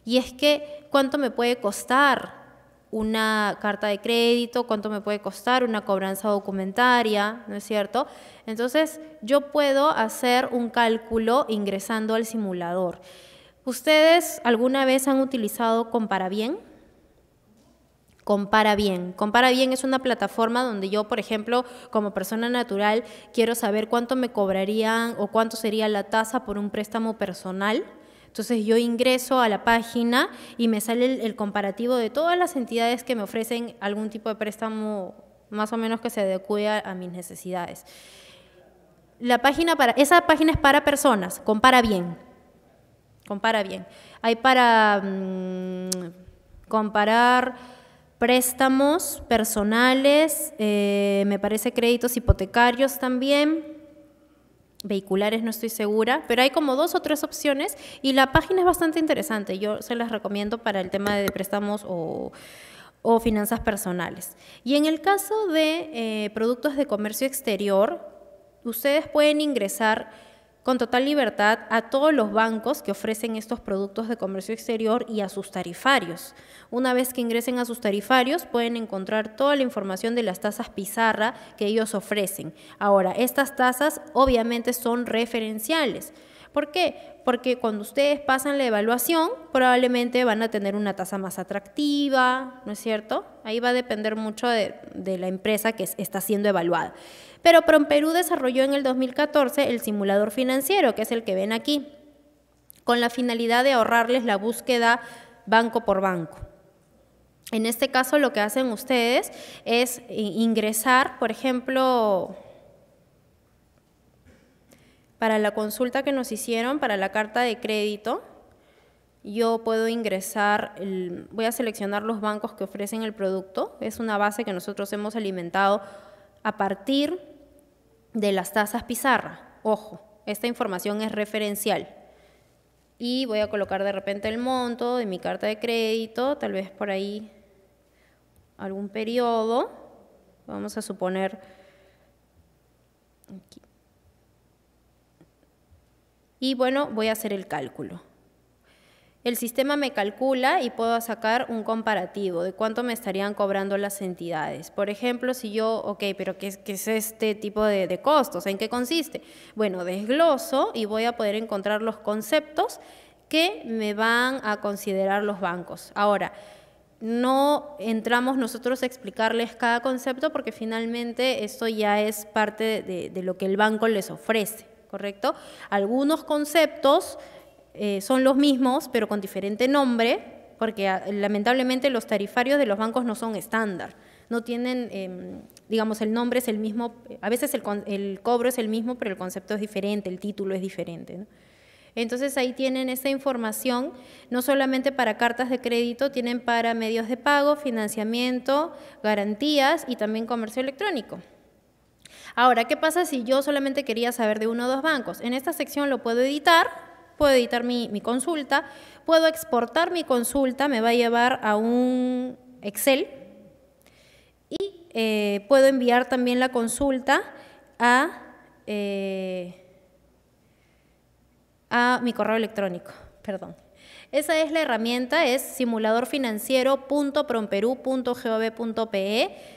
Y es que, ¿cuánto me puede costar una carta de crédito, cuánto me puede costar una cobranza documentaria, ¿no es cierto? Entonces, yo puedo hacer un cálculo ingresando al simulador. ¿Ustedes alguna vez han utilizado Comparabien? Compara bien. Compara bien es una plataforma donde yo, por ejemplo, como persona natural, quiero saber cuánto me cobrarían o cuánto sería la tasa por un préstamo personal. Entonces yo ingreso a la página y me sale el, comparativo de todas las entidades que me ofrecen algún tipo de préstamo más o menos que se adecue a, mis necesidades. La página para, esa página es para personas, compara bien. Compara bien. Hay para mm, comparar préstamos personales, eh, me parece créditos hipotecarios también, vehiculares no estoy segura, pero hay como dos o tres opciones y la página es bastante interesante, yo se las recomiendo para el tema de préstamos o, finanzas personales. Y en el caso de eh, productos de comercio exterior, ustedes pueden ingresar con total libertad a todos los bancos que ofrecen estos productos de comercio exterior y a sus tarifarios. Una vez que ingresen a sus tarifarios pueden encontrar toda la información de las tasas pizarra que ellos ofrecen. Ahora, estas tasas obviamente son referenciales. ¿Por qué? Porque cuando ustedes pasan la evaluación, probablemente van a tener una tasa más atractiva, ¿no es cierto? Ahí va a depender mucho de, la empresa que está siendo evaluada. Pero PromPerú desarrolló en el 2014 el simulador financiero, que es el que ven aquí, con la finalidad de ahorrarles la búsqueda banco por banco. En este caso lo que hacen ustedes es ingresar, por ejemplo, para la consulta que nos hicieron, para la carta de crédito, yo puedo ingresar, voy a seleccionar los bancos que ofrecen el producto, es una base que nosotros hemos alimentado a partir de las tasas pizarra. Ojo, esta información es referencial. Y voy a colocar de repente el monto de mi carta de crédito, tal vez por ahí algún periodo. Vamos a suponer y bueno, voy a hacer el cálculo. El sistema me calcula y puedo sacar un comparativo de cuánto me estarían cobrando las entidades. Por ejemplo, si yo, ok, pero ¿qué, es este tipo de, costos? ¿En qué consiste? Bueno, desgloso y voy a poder encontrar los conceptos que me van a considerar los bancos. Ahora, no entramos nosotros a explicarles cada concepto porque finalmente esto ya es parte de, lo que el banco les ofrece. ¿correcto? Algunos conceptos eh, son los mismos, pero con diferente nombre, porque ah, lamentablemente los tarifarios de los bancos no son estándar, no tienen, em, digamos, el nombre es el mismo, a veces el, cobro es el mismo, pero el concepto es diferente, el título es diferente. Entonces ahí tienen esa información, no solamente para cartas de crédito, tienen para medios de pago, financiamiento, garantías y también comercio electrónico. Ahora, ¿qué pasa si yo solamente quería saber de uno o dos bancos? En esta sección lo puedo editar, puedo editar mi, consulta, puedo exportar mi consulta, me va a llevar a un Excel y eh, puedo enviar también la consulta a, eh, a mi correo electrónico, perdón. Esa es la herramienta, es simuladorfinanciero.promperú.gov.pe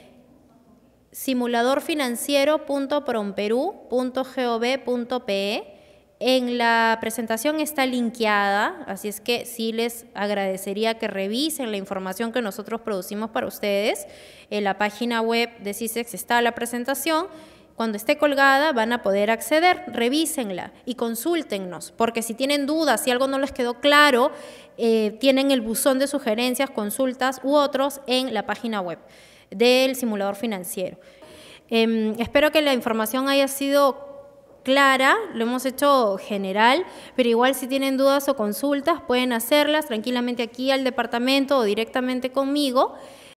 simuladorfinanciero.promperú.gov.pe. En la presentación está linkeada, así es que sí les agradecería que revisen la información que nosotros producimos para ustedes. En la página web de CISEX está la presentación. Cuando esté colgada van a poder acceder, revísenla y consúltennos, porque si tienen dudas, si algo no les quedó claro, eh, tienen el buzón de sugerencias, consultas u otros en la página web del simulador financiero. Em, espero que la información haya sido clara, lo hemos hecho general, pero igual si tienen dudas o consultas pueden hacerlas tranquilamente aquí al departamento o directamente conmigo.